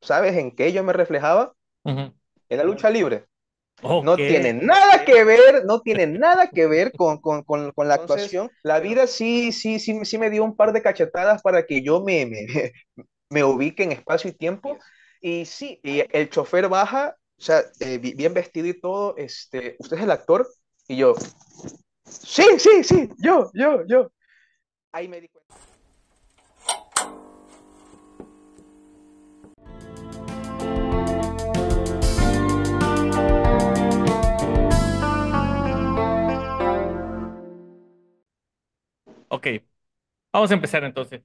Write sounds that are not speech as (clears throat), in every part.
¿sabes en qué yo me reflejaba? En la lucha libre. No tiene nada que ver, no tiene nada que ver con, la actuación. La vida sí, sí, sí, sí me dio un par de cachetadas para que yo me, me, (laughs) ubique en espacio y tiempo. Y sí, el chofer baja, o sea, eh, bien vestido y todo, este, usted es el actor, y yo, sí, sí, sí, yo, yo, yo. Ahí me di cuenta. Ok, vamos a empezar entonces.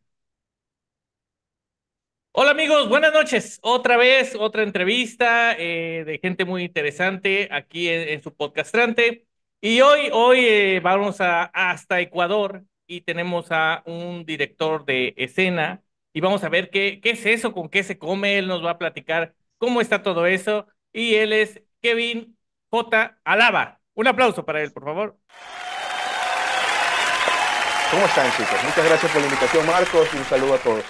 Hola amigos, buenas noches. Otra vez, otra entrevista eh, de gente muy interesante aquí en, su podcastrante. Y hoy, hoy eh, vamos a, hasta Ecuador y tenemos a un director de escena y vamos a ver qué, qué es eso, con qué se come. Él nos va a platicar cómo está todo eso. Y él es Kevin J. Alaba. Un aplauso para él, por favor. ¿Cómo están, chicos? Muchas gracias por la invitación, Marcos, y un saludo a todos.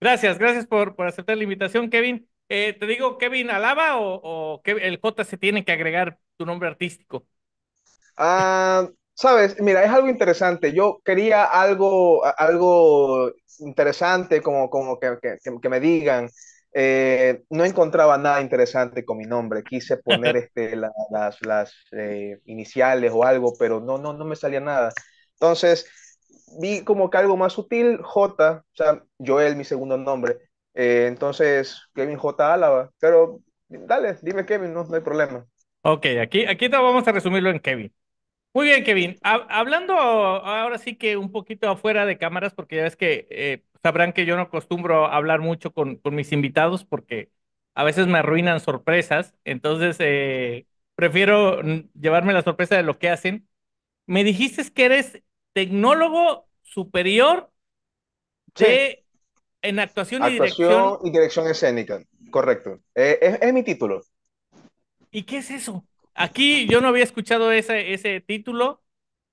Gracias, gracias por, por aceptar la invitación, Kevin. Eh, te digo, Kevin Alaba o, el J se tiene que agregar tu nombre artístico. Ah, sabes, mira, es algo interesante. Yo quería algo, algo interesante, como, como que, que, me digan. Eh, no encontraba nada interesante con mi nombre. Quise poner (laughs) este, las, las eh, iniciales o algo, pero no, no, no me salía nada. Entonces, vi como que algo más sutil, J, o sea, Joel, mi segundo nombre. Eh, entonces, Kevin J. Álava. Pero dale, dime Kevin, no, no hay problema. Ok, aquí, aquí vamos a resumirlo en Kevin. Muy bien, Kevin. hablando ahora sí que un poquito afuera de cámaras, porque ya ves que eh, sabrán que yo no acostumbro a hablar mucho con, con, mis invitados porque a veces me arruinan sorpresas. Entonces, eh, prefiero llevarme la sorpresa de lo que hacen. Me dijiste que eres tecnólogo superior de, en actuación, y dirección. y dirección escénica, correcto. Eh, es, mi título. ¿Y qué es eso? Aquí yo no había escuchado ese, ese título,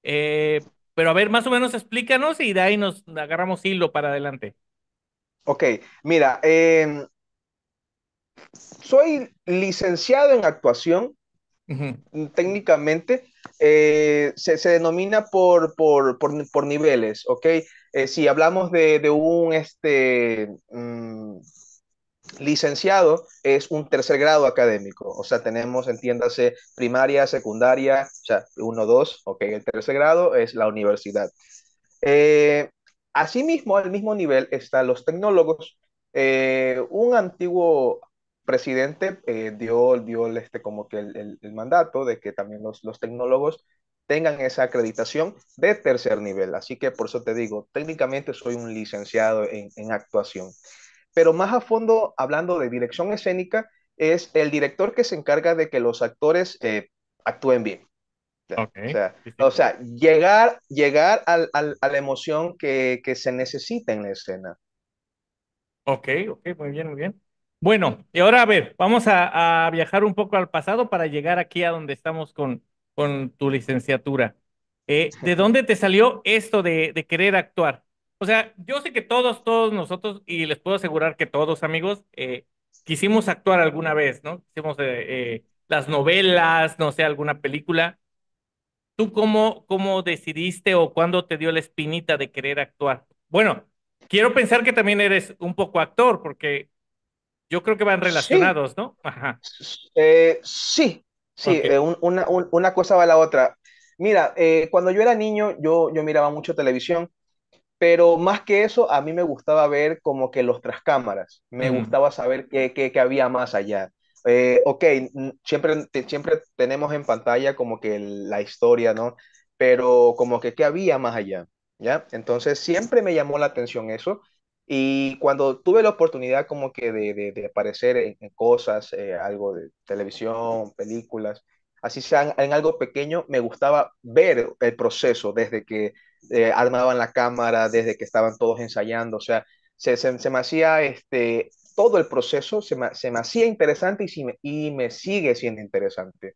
eh, pero a ver, más o menos explícanos y de ahí nos agarramos hilo para adelante. Ok, mira, em, soy licenciado en actuación, técnicamente, eh, se, denomina por, por, niveles, ¿ok? Eh, si hablamos de, un este, mm, licenciado, es un tercer grado académico, o sea, tenemos, entiéndase, primaria, secundaria, o sea, uno, dos, ¿ok? El tercer grado es la universidad. Eh, asimismo, al mismo nivel están los tecnólogos. un antiguo presidente eh, dio, dio este, como que el, el, mandato de que también los, los tecnólogos tengan esa acreditación de tercer nivel. Así que por eso te digo, técnicamente soy un licenciado en, en actuación. Pero más a fondo, hablando de dirección escénica, es el director que se encarga de que los actores eh, actúen bien. O, sea, llegar, llegar al, al, a la emoción que, que se necesita en la escena. Ok, ok, muy bien, muy bien. Bueno, y ahora a ver, vamos a, viajar un poco al pasado para llegar aquí a donde estamos con, con tu licenciatura. Eh, ¿De dónde te salió esto de, de, querer actuar? O sea, yo sé que todos, todos nosotros, y les puedo asegurar que todos, amigos, eh, quisimos actuar alguna vez, ¿no? Hicimos eh, las novelas, no sé, alguna película. ¿Tú cómo, cómo decidiste o cuándo te dio la espinita de querer actuar? Bueno, quiero pensar que también eres un poco actor, porque yo creo que van relacionados, ¿no? Eh, sí, sí, eh, una, una, cosa va a la otra. Mira, eh, cuando yo era niño, yo, yo miraba mucho televisión, pero más que eso, a mí me gustaba ver como que los tras cámaras, me mm. gustaba saber qué, qué, qué, había más allá. ok, siempre, siempre tenemos en pantalla como que la historia, ¿no? Pero como que qué había más allá, ¿ya? Entonces siempre me llamó la atención eso. Y cuando tuve la oportunidad como que de, aparecer en, cosas, eh, algo de televisión, películas, así sea en, algo pequeño, me gustaba ver el proceso desde que eh, armaban la cámara, desde que estaban todos ensayando, o sea, se, me hacía este, todo el proceso, se me, hacía interesante y, me, y, me, sigue siendo interesante,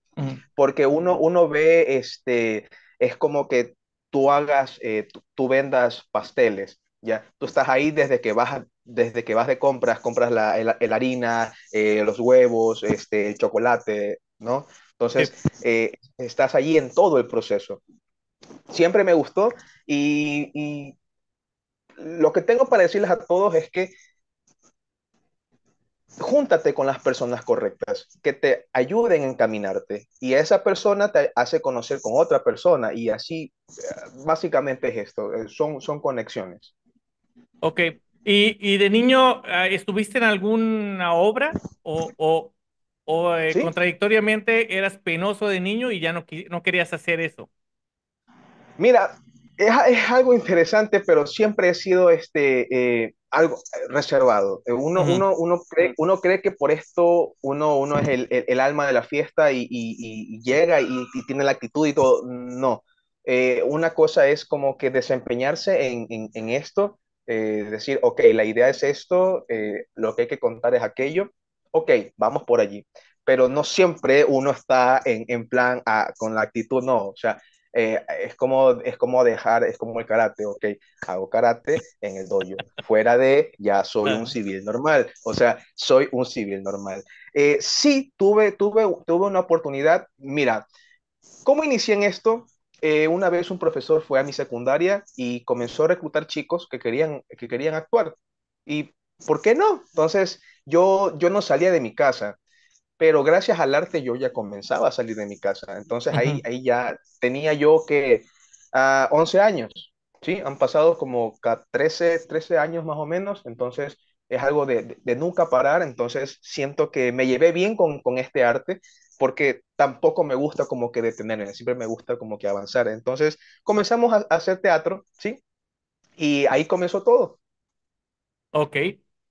porque uno, uno ve, este, es como que tú hagas, eh, tú vendas pasteles ¿ya? Tú estás ahí desde que vas, desde que vas de compras, compras la harina, eh, los huevos, este, el chocolate, ¿no? Entonces, eh, estás ahí en todo el proceso. Siempre me gustó y, y lo que tengo para decirles a todos es que júntate con las personas correctas que te ayuden a encaminarte y esa persona te hace conocer con otra persona y así eh, básicamente es esto, son, son conexiones. Ok. ¿Y, y de niño ah, estuviste en alguna obra o, o, o eh, contradictoriamente eras penoso de niño y ya no, no querías hacer eso? Mira, es, es, algo interesante, pero siempre he sido este, eh, algo reservado. Eh, uno, uno, uno, cree, uno cree que por esto uno, uno es el, el, alma de la fiesta y, y, llega y, tiene la actitud y todo. No. una cosa es como que desempeñarse en, en, en esto eh, decir, ok, la idea es esto, eh, lo que hay que contar es aquello, ok, vamos por allí. Pero no siempre uno está en, plan con la actitud, no, o sea, eh, es, como, es como dejar, es como el karate, ok, hago karate en el dojo, fuera de, ya soy un civil normal, o sea, soy un civil normal. sí, tuve, tuve, tuve una oportunidad, mira, ¿cómo inicié en esto? Eh, una vez un profesor fue a mi secundaria y comenzó a reclutar chicos que querían, que querían actuar. ¿Y por qué no? Entonces yo, yo no salía de mi casa, pero gracias al arte yo ya comenzaba a salir de mi casa. Entonces ahí, ahí ya tenía yo que 11 ah, años, ¿sí? Han pasado como 13, 13 años más o menos, entonces es algo de, de, nunca parar, entonces siento que me llevé bien con, con este arte porque tampoco me gusta como que detenerme, siempre me gusta como que avanzar. Entonces comenzamos a, hacer teatro, ¿sí? Y ahí comenzó todo. Ok.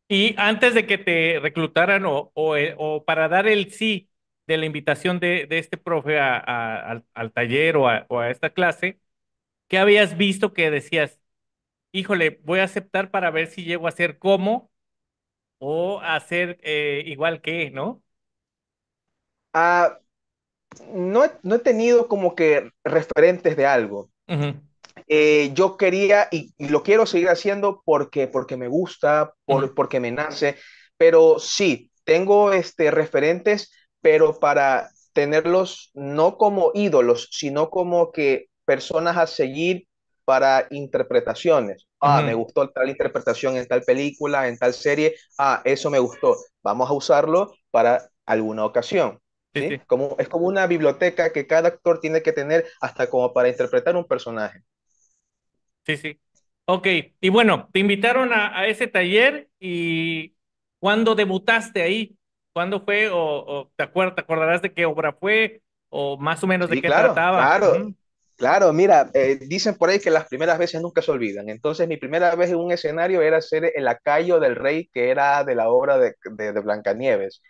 Y antes de que te reclutaran o, o, eh, para dar el sí de la invitación de, de este profe al, taller o a, esta clase, ¿qué habías visto que decías, híjole, voy a aceptar para ver si llego a hacer como o a ser eh, igual que, ¿no? Ah, no, he, no, he tenido como que referentes de algo. Eh, yo quería y, lo quiero seguir haciendo porque, porque me gusta, por, porque me nace, pero sí, tengo este, referentes, pero para tenerlos no como ídolos, sino como que personas a seguir para interpretaciones. Ah, me gustó tal interpretación en tal película, en tal serie. Ah, eso me gustó. Vamos a usarlo para alguna ocasión. Como, es como una biblioteca que cada actor tiene que tener hasta como para interpretar un personaje. Sí, sí. Ok, y bueno, te invitaron a, ese taller y cuando debutaste ahí? ¿Cuándo fue? ¿O, te, acuerdas, acordarás de qué obra fue? ¿O más o menos de qué trataba? Claro, Claro, mira, eh, dicen por ahí que las primeras veces nunca se olvidan. Entonces, mi primera vez en un escenario era ser el lacayo del rey, que era de la obra de, de Blancanieves.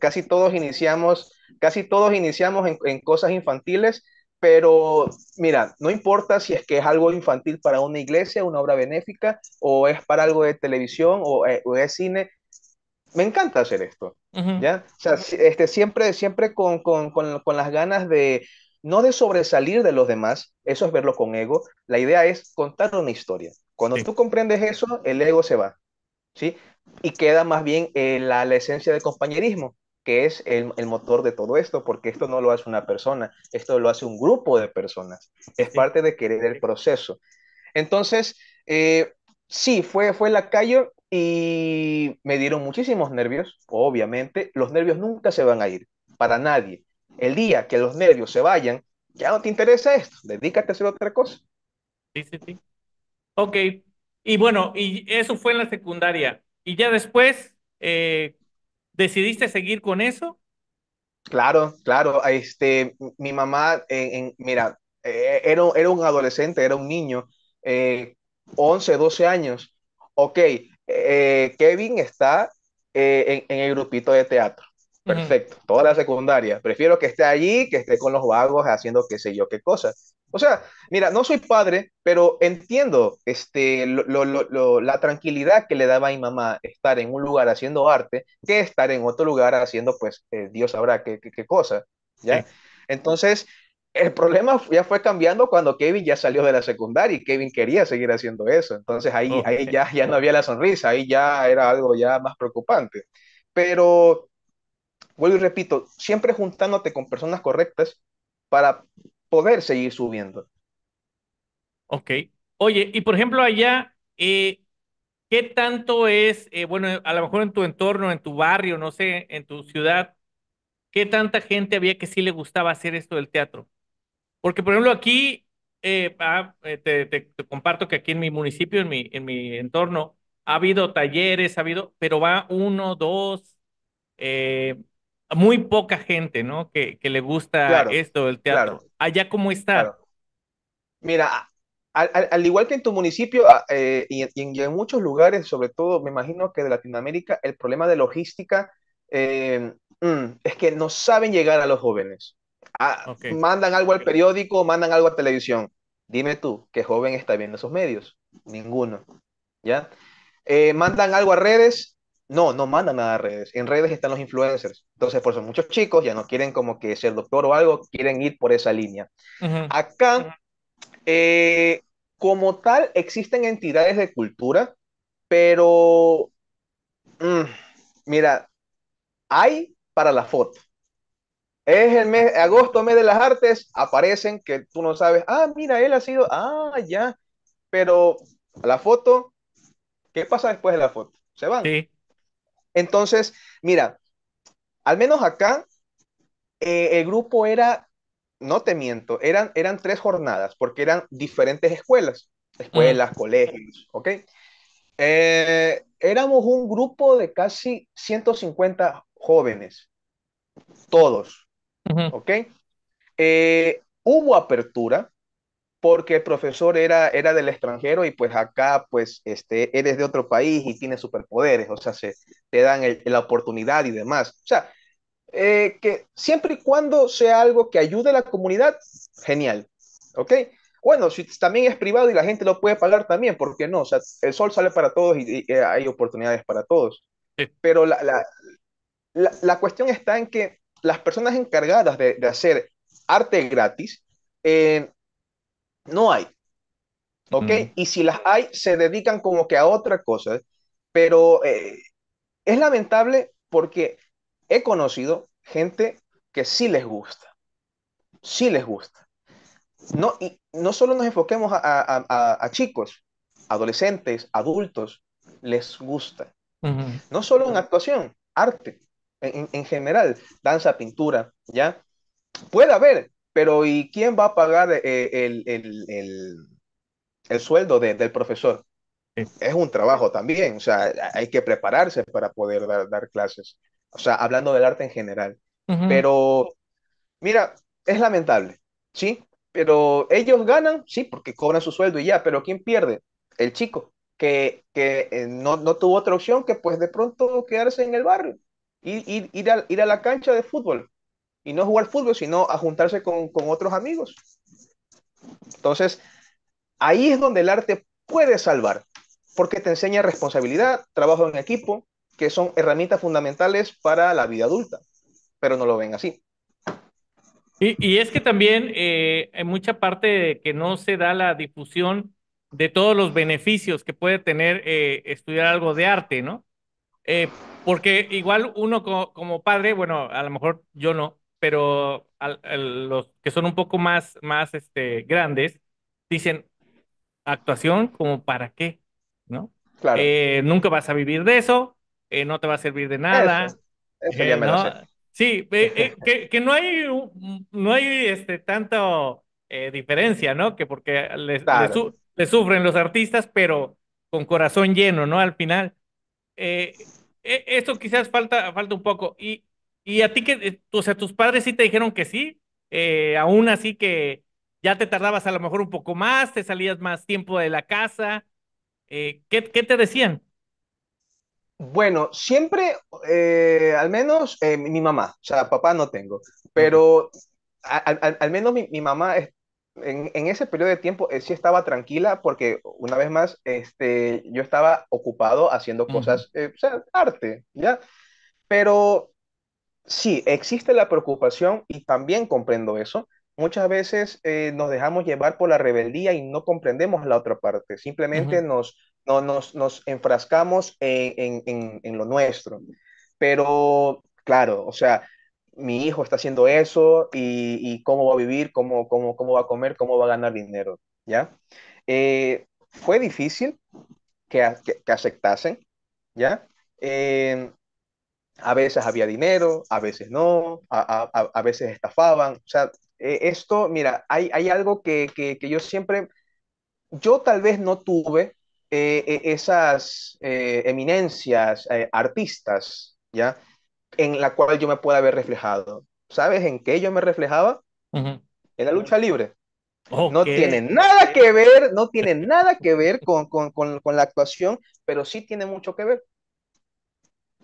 Casi todos iniciamos, casi todos iniciamos en, cosas infantiles, pero mira, no importa si es que es algo infantil para una iglesia, una obra benéfica, o es para algo de televisión, o, eh, es cine, me encanta hacer esto, ¿ya? O sea, este, siempre, siempre con, las ganas de, no de sobresalir de los demás, eso es verlo con ego, la idea es contar una historia. Cuando tú comprendes eso, el ego se va, ¿sí? y queda más bien eh, la, esencia del compañerismo, que es el, motor de todo esto, porque esto no lo hace una persona, esto lo hace un grupo de personas, es parte de querer el proceso. Entonces, eh, sí, fue, fue calle y me dieron muchísimos nervios, obviamente, los nervios nunca se van a ir, para nadie. El día que los nervios se vayan, ya no te interesa esto, dedícate a hacer otra cosa. Sí, sí, sí. Ok, y bueno, y eso fue en la secundaria. ¿Y ya después eh, decidiste seguir con eso? Claro, claro. Este, mi mamá, en, mira, eh, era, un adolescente, era un niño, 11, eh, 12 años. Ok, Kevin está en, en, el grupito de teatro. Perfecto, toda la secundaria. Prefiero que esté allí, que esté con los vagos haciendo qué sé yo qué cosas. O sea, mira, no soy padre, pero entiendo este, lo, la tranquilidad que le daba a mi mamá estar en un lugar haciendo arte que estar en otro lugar haciendo, pues, eh, Dios sabrá qué, cosa. ¿ya? Entonces, el problema ya fue cambiando cuando Kevin ya salió de la secundaria y Kevin quería seguir haciendo eso. Entonces ahí, oh, ya, ya no había la sonrisa, ahí ya era algo ya más preocupante. Pero, vuelvo y repito, siempre juntándote con personas correctas para poder seguir subiendo. Ok. Oye, y por ejemplo allá, eh, ¿qué tanto es, eh, bueno, a lo mejor en tu entorno, en tu barrio, no sé, en tu ciudad, qué tanta gente había que sí le gustaba hacer esto del teatro? Porque, por ejemplo, aquí, eh, ah, te, comparto que aquí en mi municipio, en mi, en mi entorno, ha habido talleres, ha habido, pero va uno, dos, eh, muy poca gente, ¿no? Que, le gusta esto, el teatro. Allá cómo está. Mira, al, igual que en tu municipio eh, y, en muchos lugares, sobre todo, me imagino que de Latinoamérica, el problema de logística eh, mm, es que no saben llegar a los jóvenes. Ah, mandan algo al periódico, mandan algo a televisión. Dime tú, ¿qué joven está viendo esos medios? Ninguno. ¿Ya? Eh, mandan algo a redes, no, no mandan nada a redes. En redes están los influencers. Entonces, por eso muchos chicos ya no quieren como que ser doctor o algo, quieren ir por esa línea. Acá, eh, como tal, existen entidades de cultura, pero mm, mira, hay para la foto. Es el mes, agosto, mes de las artes, aparecen que tú no sabes, ah, mira, él ha sido, ah, ya, pero la foto, ¿qué pasa después de la foto? Se van. Sí. Entonces, mira, al menos acá, eh, el grupo era, no te miento, eran, eran tres jornadas, porque eran diferentes escuelas, escuelas, colegios, ¿ok? Eh, éramos un grupo de casi 150 jóvenes, todos, ¿ok? Eh, hubo apertura, porque el profesor era, era del extranjero y pues acá pues este, eres de otro país y tienes superpoderes, o sea, se, te dan el, la oportunidad y demás. O sea, eh, que siempre y cuando sea algo que ayude a la comunidad, genial, ¿ok? Bueno, si también es privado y la gente lo puede pagar también, ¿por qué no? O sea, el sol sale para todos y, eh, hay oportunidades para todos. Pero la, la, la, cuestión está en que las personas encargadas de, de hacer arte gratis, eh, no hay. ¿Ok? Y si las hay, se dedican como que a otra cosa. Pero eh, es lamentable porque he conocido gente que sí les gusta. Sí les gusta. No, y no solo nos enfoquemos a, chicos, adolescentes, adultos, les gusta. No solo en actuación, arte, en, general, danza, pintura, ¿ya? Puede haber pero ¿y quién va a pagar eh, el, el, sueldo del profesor? Es un trabajo también, o sea, hay que prepararse para poder dar, clases. O sea, hablando del arte en general. Pero, mira, es lamentable, ¿sí? Pero ellos ganan, sí, porque cobran su sueldo y ya, pero ¿quién pierde? El chico, que, que eh, no, tuvo otra opción que pues de pronto quedarse en el barrio y, ir, ir a la cancha de fútbol y no jugar fútbol, sino a juntarse con, otros amigos. Entonces, ahí es donde el arte puede salvar, porque te enseña responsabilidad, trabajo en equipo, que son herramientas fundamentales para la vida adulta, pero no lo ven así. Y, es que también hay eh, en mucha parte que no se da la difusión de todos los beneficios que puede tener eh, estudiar algo de arte, ¿no? Eh, porque igual uno como padre, bueno, a lo mejor yo no, pero los que son un poco más, más este, grandes dicen actuación como para qué, ¿no? Claro. Eh, nunca vas a vivir de eso, eh, no te va a servir de nada. Sí, que, que, no hay, no hay este, tanto eh, diferencia, ¿no? Que porque les, sufren los artistas, pero con corazón lleno, ¿no? Al final. E, eso quizás falta, falta un poco. Y, y a ti que, eh, o sea, tus padres sí te dijeron que sí, eh, aún así que ya te tardabas a lo mejor un poco más, te salías más tiempo de la casa. Eh, ¿qué, te decían? Bueno, siempre, al menos mi mamá, o sea, papá no tengo, pero al, menos mi, mamá es, en, ese periodo de tiempo sí estaba tranquila porque una vez más este, yo estaba ocupado haciendo cosas, o sea, arte, ¿ya? Pero sí, existe la preocupación y también comprendo eso. Muchas veces eh, nos dejamos llevar por la rebeldía y no comprendemos la otra parte. Simplemente nos, nos, enfrascamos en, lo nuestro. Pero, claro, o sea, mi hijo está haciendo eso y, cómo va a vivir, cómo, cómo, cómo va a comer, cómo va a ganar dinero, ¿ya? Eh, fue difícil que, que, que aceptasen, ¿ya? Eh, a veces había dinero, a veces no, a, a, a veces estafaban. O sea, e, esto, mira, hay, hay algo que, que, que, yo siempre, yo tal vez no tuve eh, e, esas eh, eminencias eh, artistas, ¿ya? En la cual yo me pueda haber reflejado. ¿Sabes en qué yo me reflejaba? En la lucha libre. No tiene nada que ver, no tiene nada que ver con, con, con, con la actuación, pero sí tiene mucho que ver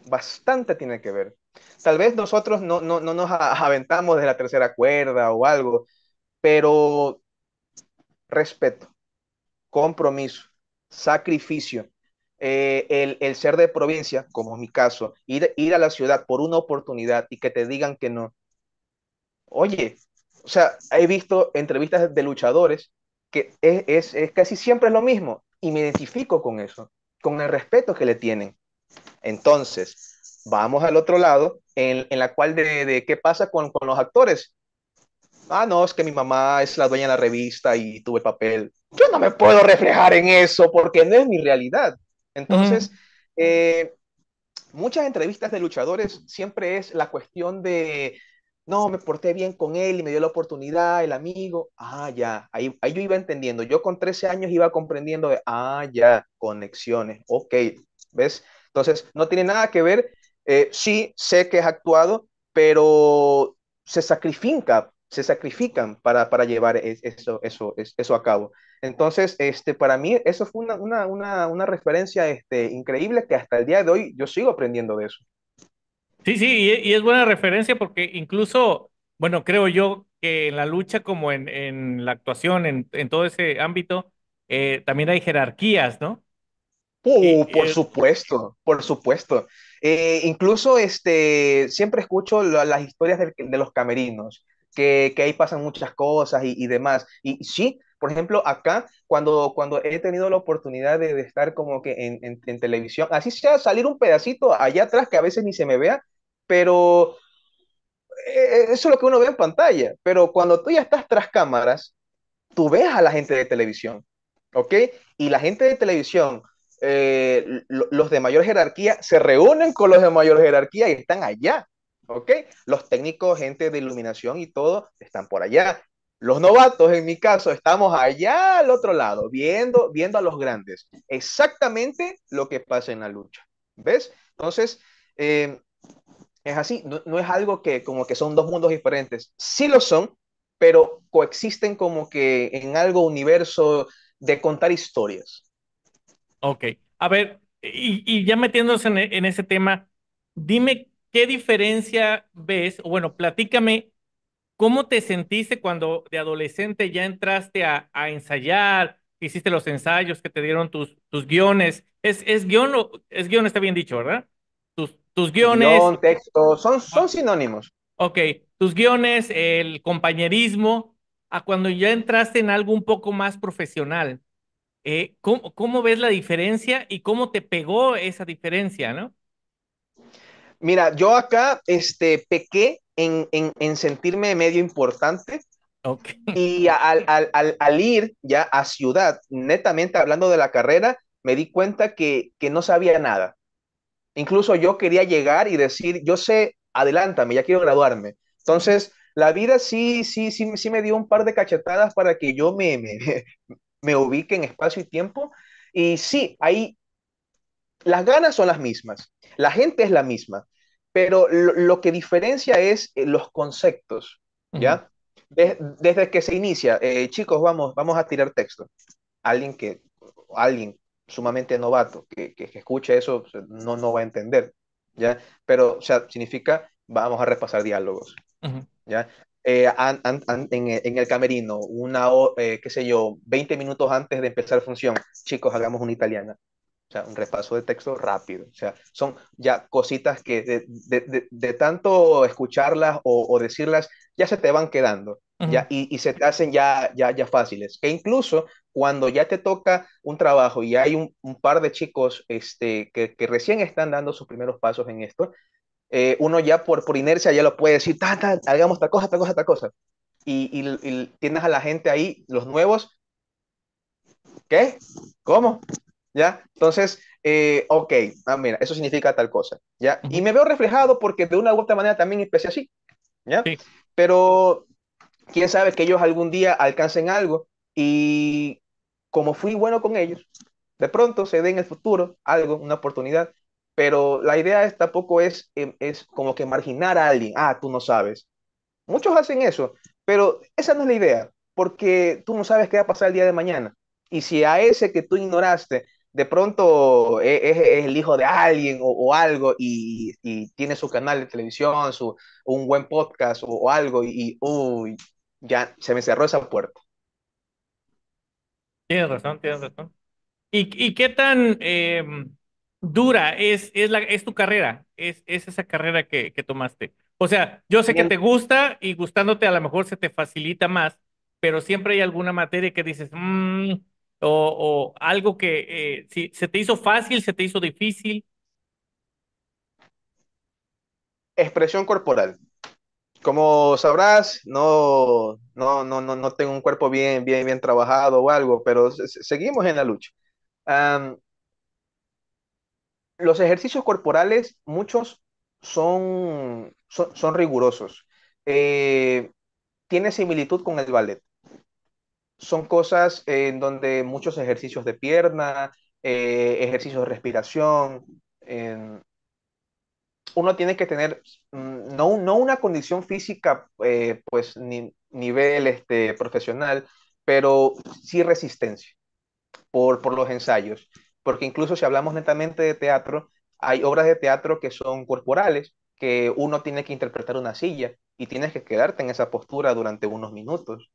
bastante tiene que ver. Tal vez nosotros no, no, nos (laughs) aventamos de la tercera cuerda o algo, pero respeto, compromiso, sacrificio, eh, el, el, ser de provincia, como es mi caso, ir, ir a la ciudad por una oportunidad y que te digan que no. Oye, o sea, he visto entrevistas de luchadores que es, es, es casi siempre es lo mismo y me identifico con eso, con el respeto que le tienen. Entonces, vamos al otro lado, en, la cual de, qué pasa con, los actores. Ah, no, es que mi mamá es la dueña de la revista y tuve papel. Yo no me puedo reflejar en eso porque no es mi realidad. Entonces, eh, muchas entrevistas de luchadores siempre es la cuestión de, no, me porté bien con él y me dio la oportunidad, el amigo, ah, ya, ahí, yo iba entendiendo, yo con 13 años iba comprendiendo, ah, ya, conexiones, ok, ¿ves? Entonces, no tiene nada que ver, eh, sí sé que es actuado, pero se sacrifica, se sacrifican para, para llevar e, eso, eso, eso a cabo. Entonces, este, para mí, eso fue una, una, una, referencia este, increíble que hasta el día de hoy yo sigo aprendiendo de eso. Sí, sí, y es buena referencia porque incluso, bueno, creo yo que en la lucha como en, la actuación, en, todo ese ámbito, eh, también hay jerarquías, ¿no? Oh, por eh, supuesto, por supuesto. Eh, incluso este, siempre escucho las historias de, los camerinos, que, ahí pasan muchas cosas y, demás. Y sí, por ejemplo, acá, cuando, he tenido la oportunidad de, estar como que en, en, televisión, así sea salir un pedacito allá atrás que a veces ni se me vea, pero eh, eso es lo que uno ve en pantalla. Pero cuando tú ya estás tras cámaras, tú ves a la gente de televisión, ¿ok? Y la gente de televisión eh, los de mayor jerarquía se reúnen con los de mayor jerarquía y están allá, ¿ok? Los técnicos, gente de iluminación y todo, están por allá. Los novatos, en mi caso, estamos allá al otro lado, viendo, viendo a los grandes. Exactamente lo que pasa en la lucha, ¿ves? Entonces, eh, es así, no, no, es algo que como que son dos mundos diferentes, sí lo son, pero coexisten como que en algo universo de contar historias, Ok, a ver, y, y ya metiéndose en, ese tema, dime qué diferencia ves, o bueno, platícame cómo te sentiste cuando de adolescente ya entraste a, ensayar, hiciste los ensayos que te dieron tus, tus guiones. ¿Es, es guión o, es guión, está bien dicho, ¿verdad? Tus, tus guiones. Guión, texto, son, son sinónimos. Ok, tus guiones, el compañerismo, a cuando ya entraste en algo un poco más profesional. Eh, ¿cómo, ¿cómo, ves la diferencia y cómo te pegó esa diferencia, no? Mira, yo acá este, pequé en, en, sentirme medio importante. Y al, ir ya a ciudad, netamente hablando de la carrera, me di cuenta que, que no sabía nada. Incluso yo quería llegar y decir, yo sé, adelántame, ya quiero graduarme. Entonces, la vida sí, sí, sí, sí me dio un par de cachetadas para que yo me, me ubique en espacio y tiempo. Y sí, ahí las ganas son las mismas, la gente es la misma, pero lo, que diferencia es eh, los conceptos, ¿ya? desde que se inicia, eh, chicos, vamos, vamos a tirar texto. Alguien que, alguien sumamente novato que, escuche eso no, no va a entender, ¿ya? Pero, o sea, significa, vamos a repasar diálogos, ¿ya? eh, en, el camerino, una, o, eh, qué sé yo, 20 minutos antes de empezar función, chicos, hagamos una italiana. O sea, un repaso de texto rápido. O sea, son ya cositas que de, de, de, tanto escucharlas o, o, decirlas, ya se te van quedando. ya, y, y, se te hacen ya, ya, ya fáciles. E incluso cuando ya te toca un trabajo y hay un, un par de chicos este, que, que, recién están dando sus primeros pasos en esto, eh, uno ya por, por inercia ya lo puede decir, ta, ta, hagamos tal cosa, tal cosa, tal cosa. Y, y, tienes a la gente ahí, los nuevos, ¿qué? ¿Cómo? ¿Ya? Entonces, eh, ok, ah, mira, eso significa tal cosa, ¿ya? Y me veo reflejado porque de una u otra manera también empecé así, ¿ya? Pero quién sabe que ellos algún día alcancen algo y como fui bueno con ellos, de pronto se dé en el futuro algo, una oportunidad pero la idea es, tampoco es, em, es como que marginar a alguien. Ah, tú no sabes. Muchos hacen eso, pero esa no es la idea, porque tú no sabes qué va a pasar el día de mañana. Y si a ese que tú ignoraste, de pronto e, e, es, el hijo de alguien o, algo y, tiene su canal de televisión, su, un buen podcast o, algo y, uy, ya se me cerró esa puerta. Tienes razón, tienes razón. ¿Y, qué tan... Em, dura, es, es, la, es tu carrera, es, es esa carrera que, que tomaste. O sea, yo sé que te gusta y gustándote a lo mejor se te facilita más, pero siempre hay alguna materia que dices, mmm, o, o, algo que eh, si, se te hizo fácil, se te hizo difícil. Expresión corporal. Como sabrás, no, no, no, no, no tengo un cuerpo bien, bien, bien trabajado o algo, pero seguimos en la lucha los ejercicios corporales, muchos son, son, rigurosos. Eh, tiene similitud con el ballet. Son cosas en donde muchos ejercicios de pierna, eh, ejercicios de respiración. uno tiene que tener mm, no, una condición física, eh, pues ni, nivel este, profesional, pero sí resistencia por, por los ensayos porque incluso si hablamos netamente de teatro, hay obras de teatro que son corporales, que uno tiene que interpretar una silla y tienes que quedarte en esa postura durante unos minutos.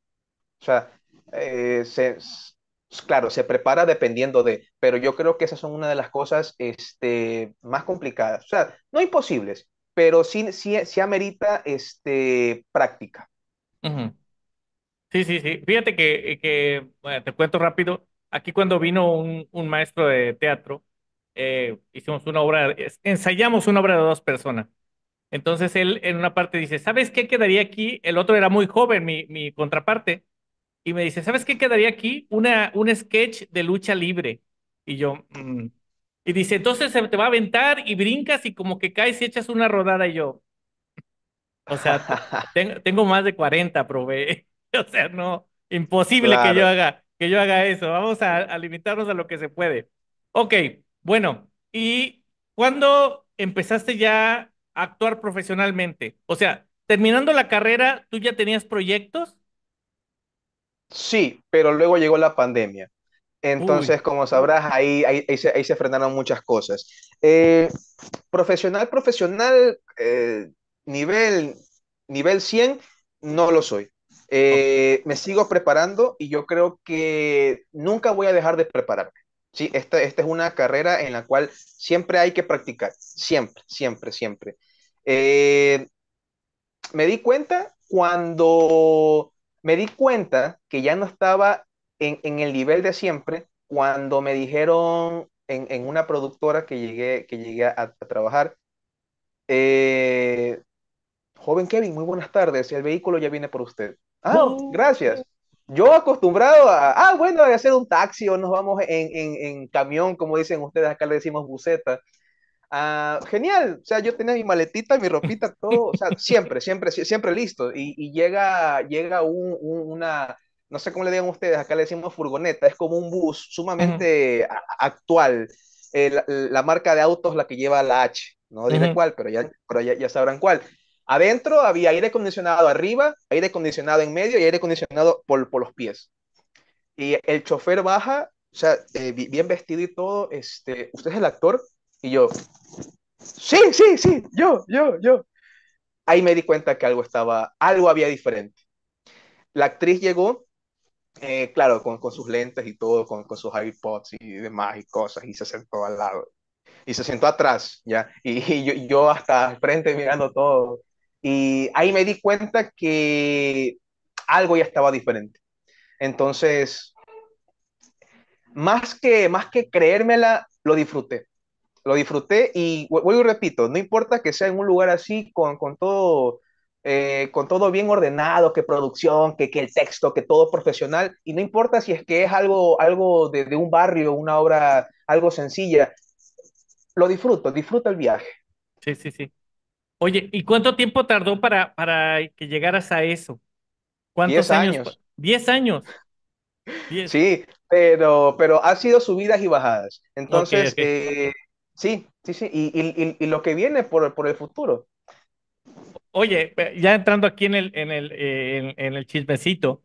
O sea, eh, claro, se prepara dependiendo de, pero yo creo que esas son una de las cosas este, más complicadas. O sea, no imposibles, pero sí, sí, amerita este, práctica. Sí, sí, sí. Fíjate que, que te cuento rápido. Aquí cuando vino un, un maestro de teatro, eh, hicimos una obra, ensayamos una obra de dos personas. Entonces él en una parte dice, ¿sabes qué quedaría aquí? El otro era muy joven, mi, mi contraparte, y me dice, ¿sabes qué quedaría aquí? Una, un sketch de lucha libre. Y yo, mm". y dice, entonces se te va a aventar y brincas y como que caes y echas una rodada y yo. O sea, (laughs) tengo, más de 40, probé. (laughs) O sea, no, imposible que yo haga que yo haga eso. Vamos a, limitarnos a lo que se puede. Ok, bueno, ¿y cuándo empezaste ya a actuar profesionalmente? O sea, terminando la carrera, ¿tú ya tenías proyectos? Sí, pero luego llegó la pandemia. Entonces, como sabrás, ahí, ahí, se, frenaron muchas cosas. Eh, profesional, profesional, eh, nivel, nivel 100, no lo soy. Eh, me sigo preparando y yo creo que nunca voy a dejar de prepararme. Sí, esta, es una carrera en la cual siempre hay que practicar, siempre, siempre, siempre. Eh, me di cuenta cuando me di cuenta que ya no estaba en, en el nivel de siempre, cuando me dijeron en, en una productora que llegué, que llegué a, trabajar, eh, joven Kevin, muy buenas tardes, el vehículo ya viene por usted. Ah, gracias. Yo acostumbrado a, ah, bueno, a hacer un taxi o nos vamos en, en, en camión, como dicen ustedes, acá le decimos buseta, ah, genial, o sea, yo tenía mi maletita, mi ropita, todo, o sea, siempre, siempre, siempre listo. Y, llega, llega un, una, no sé cómo le digan ustedes, acá le decimos furgoneta, es como un bus sumamente actual. Eh, la, marca de autos, la que lleva la H, no diré cuál, pero, ya, pero ya, ya sabrán cuál. Adentro había aire acondicionado arriba, aire acondicionado en medio y aire acondicionado por, por los pies. Y el chofer baja, o sea, eh, bien vestido y todo, este, ¿usted es el actor? Y yo, sí, sí, sí, yo, yo, yo. Ahí me di cuenta que algo estaba, algo había diferente. La actriz llegó, eh, claro, con, con, sus lentes y todo, con, con sus iPods y demás y cosas, y se sentó al lado y se sentó atrás, ¿ya? Y, y yo, yo, hasta al frente mirando todo. Y ahí me di cuenta que algo ya estaba diferente. Entonces, más que, más que creérmela, lo disfruté. Lo disfruté y vuelvo y repito, no importa que sea en un lugar así, con, todo, eh, con todo bien ordenado, que producción, que, el texto, que todo profesional, y no importa si es que es algo, algo de, de un barrio, una obra, algo sencilla, lo disfruto, disfruto el viaje. Sí, sí, sí. Oye, ¿y cuánto tiempo tardó para, para que llegaras a eso? ¿Cuántos años? Diez años. Sí, pero, pero ha sido subidas y bajadas. Entonces, eh, sí, sí, sí. Y, lo que viene por, por el futuro. Oye, eh, ya entrando aquí en el, en el, eh, en, chismecito,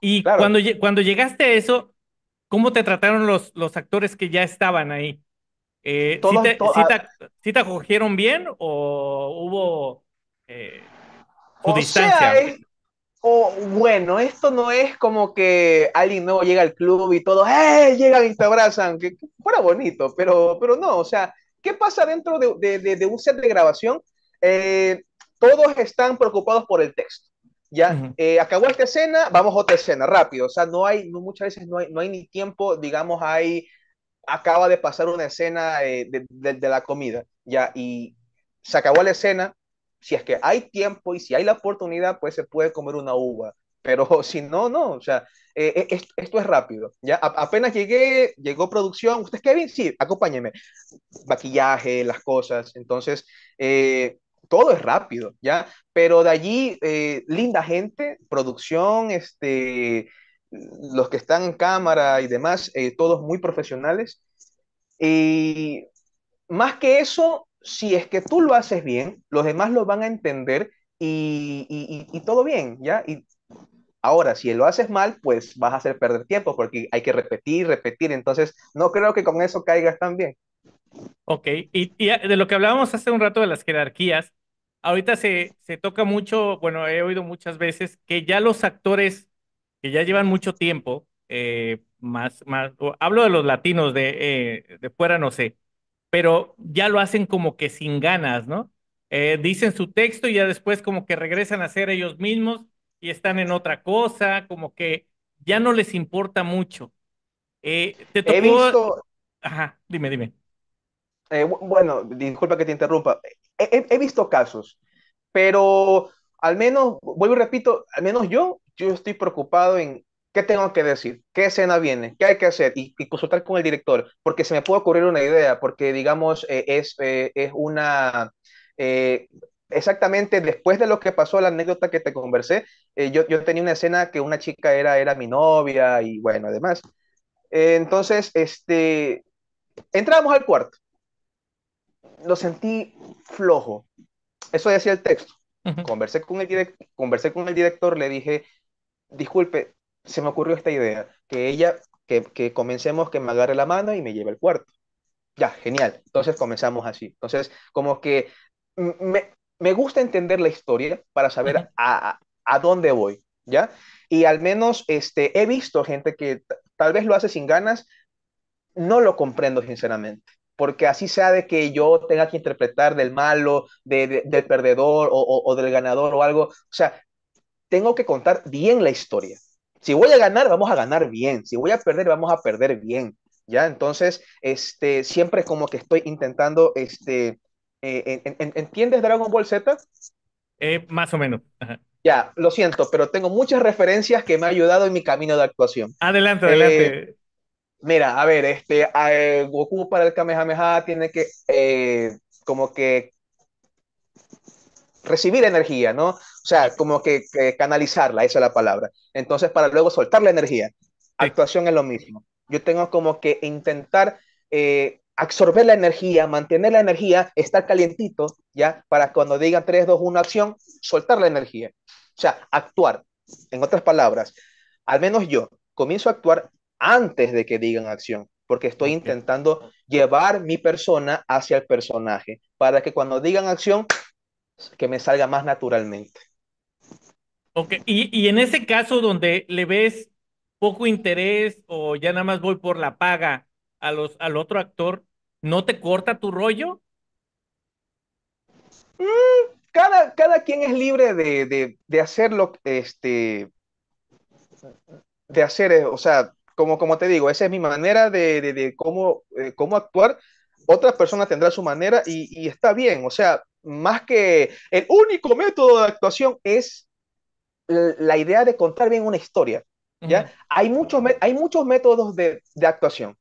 y cuando, cuando llegaste a eso, ¿cómo te trataron los, los actores que ya estaban ahí? Eh, te, si te, acogieron bien o hubo eh, o distancia? o, bueno, esto no es como que alguien nuevo llega al club y todo ¡eh! llegan y te abrazan, que, fuera bonito, pero, pero no, o sea, ¿qué pasa dentro de, un set de grabación? Eh, todos están preocupados por el texto. Ya, eh, acabó esta escena, vamos a otra escena, rápido. O sea, no hay, muchas veces no hay, no hay ni tiempo, digamos, hay acaba de pasar una escena eh, de, la comida, ya, y se acabó la escena, si es que hay tiempo y si hay la oportunidad, pues se puede comer una uva, pero (laughs) si no, no, o sea, eh, eh, esto es rápido, ya, apenas llegué, llegó producción, ¿usted es Kevin? Sí, acompáñeme, maquillaje, las cosas, entonces, todo es rápido, ¿ya? Pero de allí, linda gente, producción, este, los que están en cámara y demás, eh, todos muy profesionales. Y más que eso, si es que tú lo haces bien, los demás lo van a entender y, todo bien, ¿ya? Y ahora, si lo haces mal, pues vas a hacer perder tiempo porque hay que repetir, repetir. Entonces, no creo que con eso caigas tan bien. Ok, y, de lo que hablábamos hace un rato de las jerarquías, ahorita se, se toca mucho, bueno, he oído muchas veces que ya los actores que ya llevan mucho tiempo, eh, más, más, hablo de los latinos de, eh, de fuera, no sé, pero ya lo hacen como que sin ganas, ¿no? Eh, dicen su texto y ya después como que regresan a ser ellos mismos y están en otra cosa, como que ya no les importa mucho. te tocó... He visto... Ajá, dime, dime. bueno, disculpa que te interrumpa. he, visto casos, pero al menos, vuelvo y repito, al menos yo yo estoy preocupado en qué tengo que decir, qué escena viene, qué hay que hacer y, consultar con el director, porque se me puede ocurrir una idea, porque digamos eh, es, eh, es una... Eh, exactamente después de lo que pasó, la anécdota que te conversé, yo, yo tenía una escena que una chica era, era mi novia y bueno, además. entonces, este, entramos al cuarto. Lo sentí flojo. Eso decía el texto. Conversé con, el conversé con el director, le dije, disculpe, se me ocurrió esta idea, que ella, que, comencemos, que me agarre la mano y me lleve al cuarto. Ya, genial. Entonces comenzamos así. Entonces, como que me, gusta entender la historia para saber a, dónde voy, ¿ya? Y al menos este, he visto gente que tal vez lo hace sin ganas, no lo comprendo sinceramente. Porque así sea de que yo tenga que interpretar del malo, de, del perdedor o del ganador o algo, o sea, tengo que contar bien la historia. Si voy a ganar, vamos a ganar bien. Si voy a perder, vamos a perder bien. ¿Ya? Entonces, este, siempre como que estoy intentando, este, eh, ¿entiendes Dragon Ball Z? Eh, más o menos. Ya, lo siento, pero tengo muchas referencias que me han ayudado en mi camino de actuación. Adelante, eh, adelante. mira, a ver, este, Goku para el Kamehameha tiene que, como que recibir energía, ¿no? O sea, como que, canalizarla, esa es la palabra. Entonces, para luego soltar la energía. Actuación es lo mismo. Yo tengo como que intentar eh, absorber la energía, mantener la energía, estar calientito, ¿ya? Para cuando digan 3, 2, 1, acción, soltar la energía. O sea, actuar. En otras palabras, al menos yo comienzo a actuar antes de que digan acción, porque estoy intentando llevar mi persona hacia el personaje, para que cuando digan acción, que me salga más naturalmente. Ok, y, en ese caso donde le ves poco interés o ya nada más voy por la paga a al otro actor, ¿no te corta tu rollo? Mm, cada, cada quien es libre de, de, de hacerlo, este, de hacer, eh, o sea, como, como te digo, esa es mi manera de, cómo, eh, cómo actuar. Otra persona tendrá su manera y, está bien, o sea, más que el único método de actuación es la idea de contar bien una historia. ¿ya? hay, muchos hay muchos métodos de, actuación,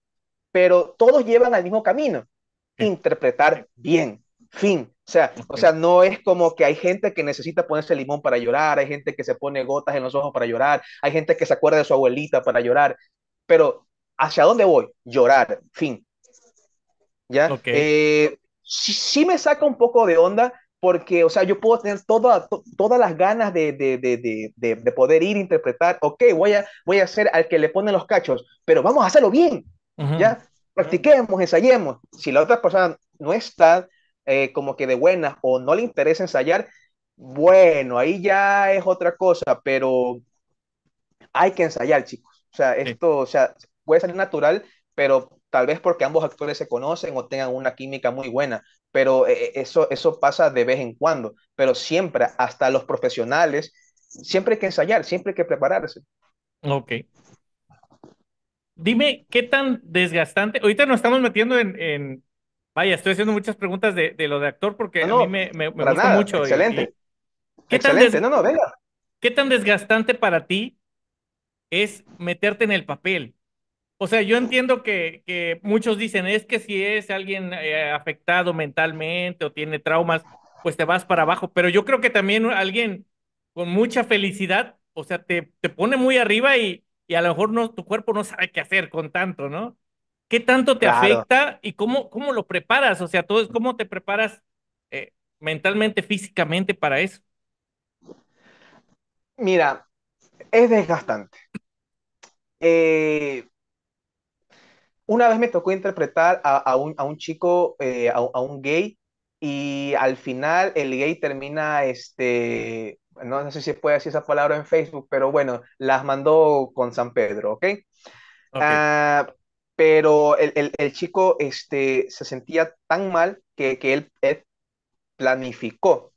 pero todos llevan al mismo camino. Interpretar bien, fin. O sea, o sea, no es como que hay gente que necesita ponerse limón para llorar, hay gente que se pone gotas en los ojos para llorar, hay gente que se acuerda de su abuelita para llorar, pero ¿hacia dónde voy? Llorar, fin. ¿Ya? ok Eh, si me saca un poco de onda porque, o sea, yo puedo tener toda, todas las ganas de, poder ir, a interpretar, ok, voy a, voy a hacer al que le ponen los cachos, pero vamos a hacerlo bien, ¿ya? Practiquemos, ensayemos. Si la otra persona no está eh, como que de buena o no le interesa ensayar, bueno, ahí ya es otra cosa, pero hay que ensayar, chicos. O sea, esto, o sea, puede salir natural, pero tal vez porque ambos actores se conocen o tengan una química muy buena, pero eh, eh, eso, eso pasa de vez en cuando, pero siempre, hasta los profesionales, siempre hay que ensayar, siempre hay que prepararse. Ok. Dime, ¿qué tan desgastante? Ahorita nos estamos metiendo en... Vaya, estoy haciendo muchas preguntas de, lo de actor porque a mí me, me, gusta mucho. Excelente. Excelente. no, no, venga. ¿Qué tan desgastante para ti es meterte en el papel? O sea, yo entiendo que, muchos dicen, es que si es alguien eh, afectado mentalmente o tiene traumas, pues te vas para abajo. Pero yo creo que también alguien con mucha felicidad, o sea, te, te pone muy arriba y, a lo mejor no, tu cuerpo no sabe qué hacer con tanto, ¿no? ¿Qué tanto te afecta y cómo, cómo lo preparas? O sea, todo es cómo te preparas eh, mentalmente, físicamente para eso. Mira, es desgastante. Eh, una vez me tocó interpretar a, a, un, chico, eh, a, un gay, y al final el gay termina, este, no, sé si se puede decir esa palabra en Facebook, pero bueno, las mandó con San Pedro, ¿ok? Ah, pero el, chico este, se sentía tan mal que, que él, planificó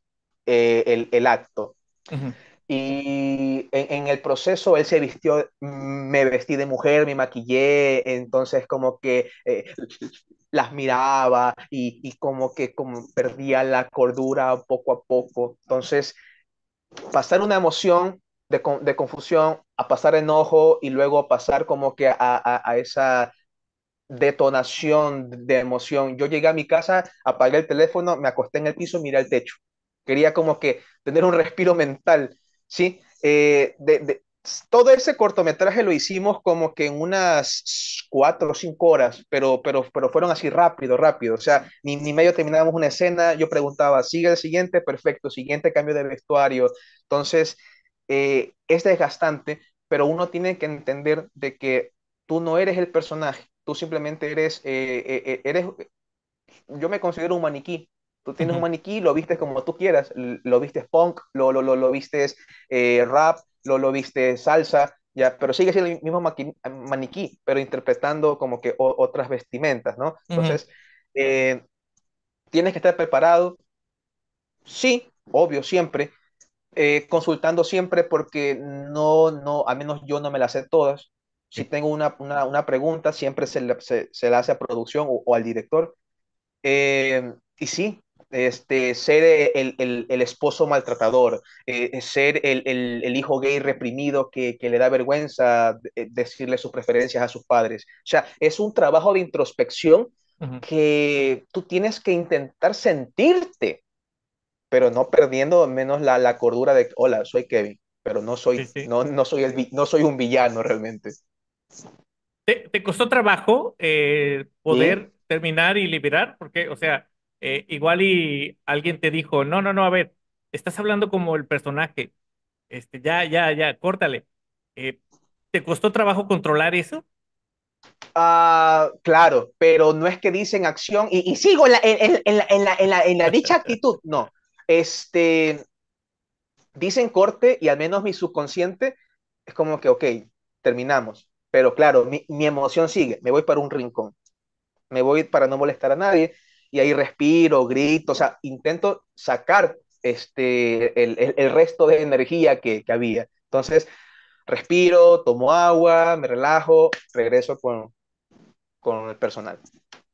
eh, el, acto. Y en, el proceso él se vistió, mm, me vestí de mujer, me maquillé, entonces como que eh, las miraba y, y como que como perdía la cordura poco a poco. Entonces, pasar una emoción de, de confusión a pasar enojo y luego a pasar como que a, a, a esa detonación de emoción. Yo llegué a mi casa, apagué el teléfono, me acosté en el piso, miré al techo. Quería como que tener un respiro mental ¿sí? Eh, de, todo ese cortometraje lo hicimos como que en unas cuatro o cinco horas, pero, pero, pero fueron así rápido, rápido. O sea, ni, ni medio terminábamos una escena, yo preguntaba, ¿sigue el siguiente? Perfecto, siguiente cambio de vestuario. Entonces, eh, es desgastante, pero uno tiene que entender de que tú no eres el personaje, tú simplemente eres, eh, eres, yo me considero un maniquí, Tú tienes un maniquí, lo vistes como tú quieras, lo vistes punk, lo, lo, lo, lo vistes eh, rap, lo, lo vistes salsa, ya, pero sigue siendo el mismo maniquí, pero interpretando como que otras vestimentas, ¿no? Entonces, eh, tienes que estar preparado, sí, obvio, siempre, eh, consultando siempre porque no, no, al menos yo no me las sé todas. Si tengo una, una, una, pregunta, siempre se, se, la hace a producción o, al director. y sí, este, ser el, esposo maltratador, eh, ser el, hijo gay reprimido que, le da vergüenza eh, decirle sus preferencias a sus padres. O sea, es un trabajo de introspección que tú tienes que intentar sentirte, pero no perdiendo menos la, cordura de, hola, soy Kevin, pero no soy, No, no, soy no soy un villano realmente. ¿Te, costó trabajo eh, poder terminar y liberar? Porque, o sea eh, igual y alguien te dijo, no, no, no, a ver, estás hablando como el personaje, este, ya, ya, ya, córtale. Eh, ¿Te costó trabajo controlar eso? Ah, claro, pero no es que dicen acción y, sigo en la, dicha actitud, no. Este, dicen corte y al menos mi subconsciente es como que, ok, terminamos. Pero claro, mi, mi, emoción sigue. Me voy para un rincón. Me voy para no molestar a nadie y ahí respiro, grito, o sea, intento sacar este, el, resto de energía que, que, había. Entonces, respiro, tomo agua, me relajo, regreso con, con el personal.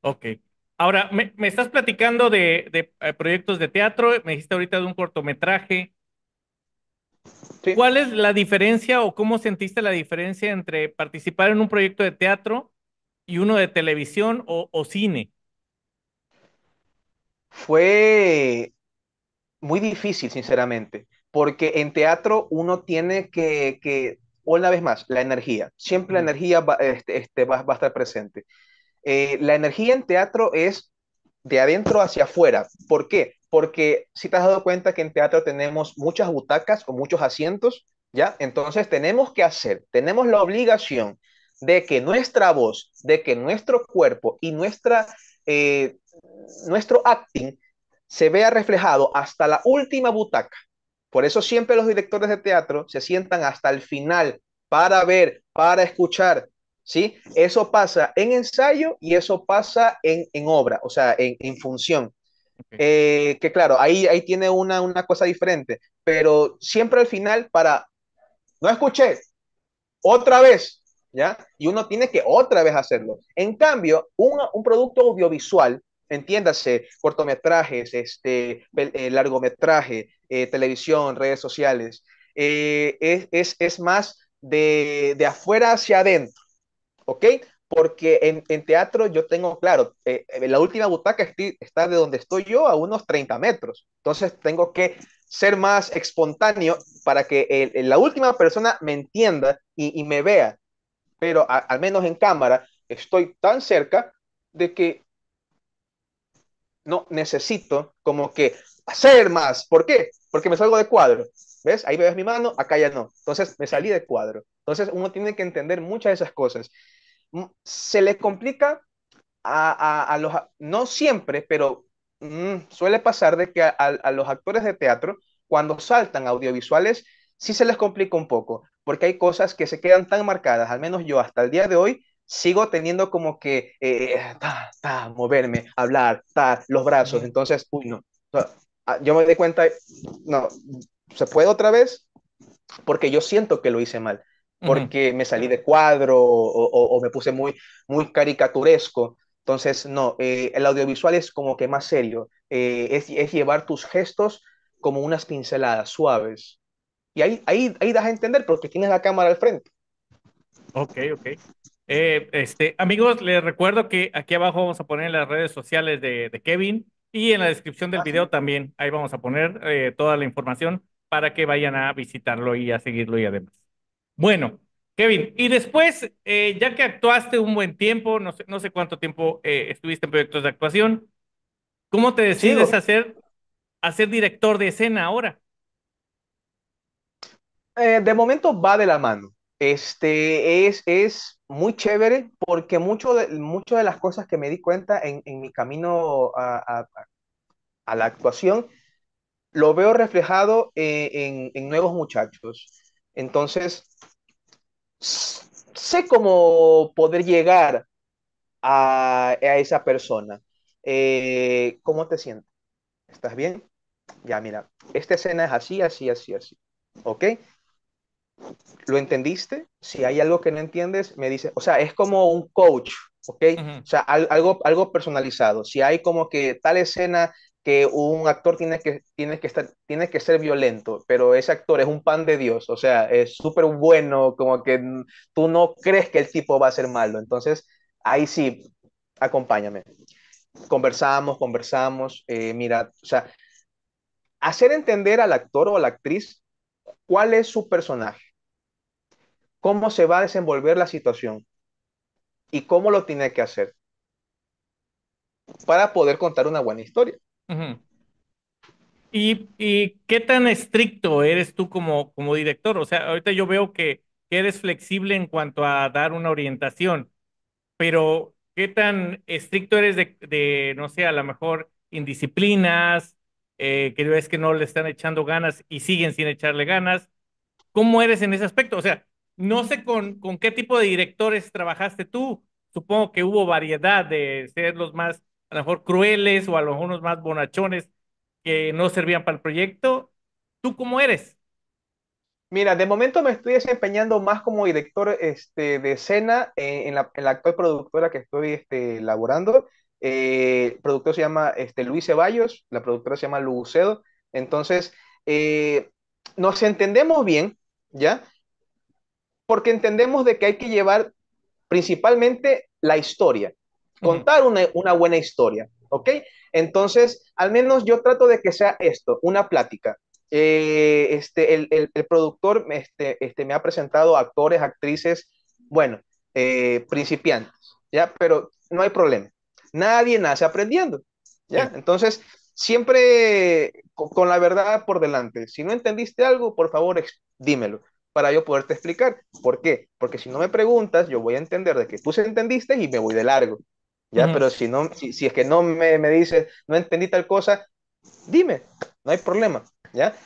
Ok. Ahora, me, estás platicando de, eh, proyectos de teatro, me dijiste ahorita de un cortometraje. ¿Cuál es la diferencia o cómo sentiste la diferencia entre participar en un proyecto de teatro y uno de televisión o, o cine? fue muy difícil, sinceramente, porque en teatro uno tiene que, que una vez más, la energía, siempre la energía va, este, este, va, va a estar presente. Eh, la energía en teatro es de adentro hacia afuera. ¿Por qué? Porque si te has dado cuenta que en teatro tenemos muchas butacas o muchos asientos, ¿ya? Entonces tenemos que hacer, tenemos la obligación de que nuestra voz, de que nuestro cuerpo y nuestra eh, nuestro acting se vea reflejado hasta la última butaca. Por eso siempre los directores de teatro se sientan hasta el final para ver, para escuchar, ¿sí? Eso pasa en ensayo y eso pasa en, obra, o sea, en, función. Eh, que claro, ahí, ahí tiene una, cosa diferente, pero siempre al final para, no escuché, otra vez, ¿ya? Y uno tiene que otra vez hacerlo. En cambio, un, un producto audiovisual entiéndase, cortometrajes, este, eh, largometraje, eh, televisión, redes sociales. Eh, es, es, es, más de, de, afuera hacia adentro, ¿ok? Porque en, en teatro yo tengo, claro, la última butaca está de donde estoy yo a unos 30 metros. Entonces tengo que ser más espontáneo para que la última persona me entienda y, me vea. Pero al menos en cámara estoy tan cerca de que no necesito como que hacer más. ¿Por qué? Porque me salgo de cuadro. ¿Ves? Ahí ves mi mano, acá ya no. Entonces me salí de cuadro. Entonces uno tiene que entender muchas de esas cosas. Mm, se les complica a, a, los, no siempre, pero mm, suele pasar de que a, a los actores de teatro, cuando saltan audiovisuales, sí se les complica un poco, porque hay cosas que se quedan tan marcadas, al menos yo hasta el día de hoy, sigo teniendo como que eh, ta, ta, moverme, hablar, ta, los brazos. Entonces, uy, no. Ah, yo me di cuenta, no, se puede otra vez porque yo siento que lo hice mal, porque me salí de cuadro o, me puse muy, muy caricaturesco. Entonces, no, eh, el audiovisual es como que más serio, eh, es, es llevar tus gestos como unas pinceladas suaves. Y ahí, ahí, ahí das a entender porque tienes la cámara al frente. Ok, ok. Eh, este, amigos, les recuerdo que aquí abajo vamos a poner las redes sociales de, Kevin y en la descripción del ah, video también. Ahí vamos a poner eh, toda la información para que vayan a visitarlo y a seguirlo y además. Bueno, Kevin, y después, eh, ya que actuaste un buen tiempo, no sé, cuánto tiempo estuviste en proyectos de actuación, ¿cómo te decides hacer director de escena ahora? de momento va de la mano este es, muy chévere porque muchas de las cosas que me di cuenta en, mi camino a, la actuación lo veo reflejado e, en, nuevos muchachos. Entonces, sé cómo poder llegar a, esa persona. Eh, ¿Cómo te sientes? ¿Estás bien? Ya, mira, esta escena es así, así, así, así. ¿Ok? ¿Lo entendiste? Si hay algo que no entiendes, me dice, o sea, es como un coach, ¿ok? O sea, algo, algo personalizado. Si hay como que tal escena que un actor tiene que, que, estar, tiene que ser violento, pero ese actor es un pan de Dios, o sea, es súper bueno, como que tú no crees que el tipo va a ser malo. Entonces, ahí sí, acompáñame. Conversamos, conversamos, eh, mira, o sea, hacer entender al actor o a la actriz cuál es su personaje cómo se va a desenvolver la situación y cómo lo tiene que hacer para poder contar una buena historia. ¿Y, ¿Y, qué tan estricto eres tú como, como director? O sea, ahorita yo veo que, eres flexible en cuanto a dar una orientación, pero ¿qué tan estricto eres de, no sé, a lo mejor indisciplinas, eh, que ves que no le están echando ganas y siguen sin echarle ganas? ¿Cómo eres en ese aspecto? O sea, no sé con, qué tipo de directores trabajaste tú. Supongo que hubo variedad de ser los más, a lo mejor, crueles o a lo mejor unos más bonachones que no servían para el proyecto. ¿Tú cómo eres? Mira, de momento me estoy desempeñando más como director este, de escena en, la, actual productora que estoy este, laborando. Eh, el productor se llama este, Luis Ceballos, la productora se llama Lucedo. Entonces, eh, nos entendemos bien, ¿ya? porque entendemos de que hay que llevar principalmente la historia, contar una, buena historia, ¿ok? Entonces, al menos yo trato de que sea esto, una plática, eh, este, el, productor este, este, me ha presentado actores, actrices, bueno, eh, principiantes, ¿ya? Pero no hay problema. Nadie nace aprendiendo, ¿ya? Entonces, siempre con, la verdad por delante. Si no entendiste algo, por favor, dímelo para yo poderte explicar. ¿Por qué? Porque si no me preguntas, yo voy a entender de que tú se entendiste y me voy de largo. Ya, pero si no, si, es que no me, me, dices, no entendí tal cosa, dime, no hay problema, ¿ya?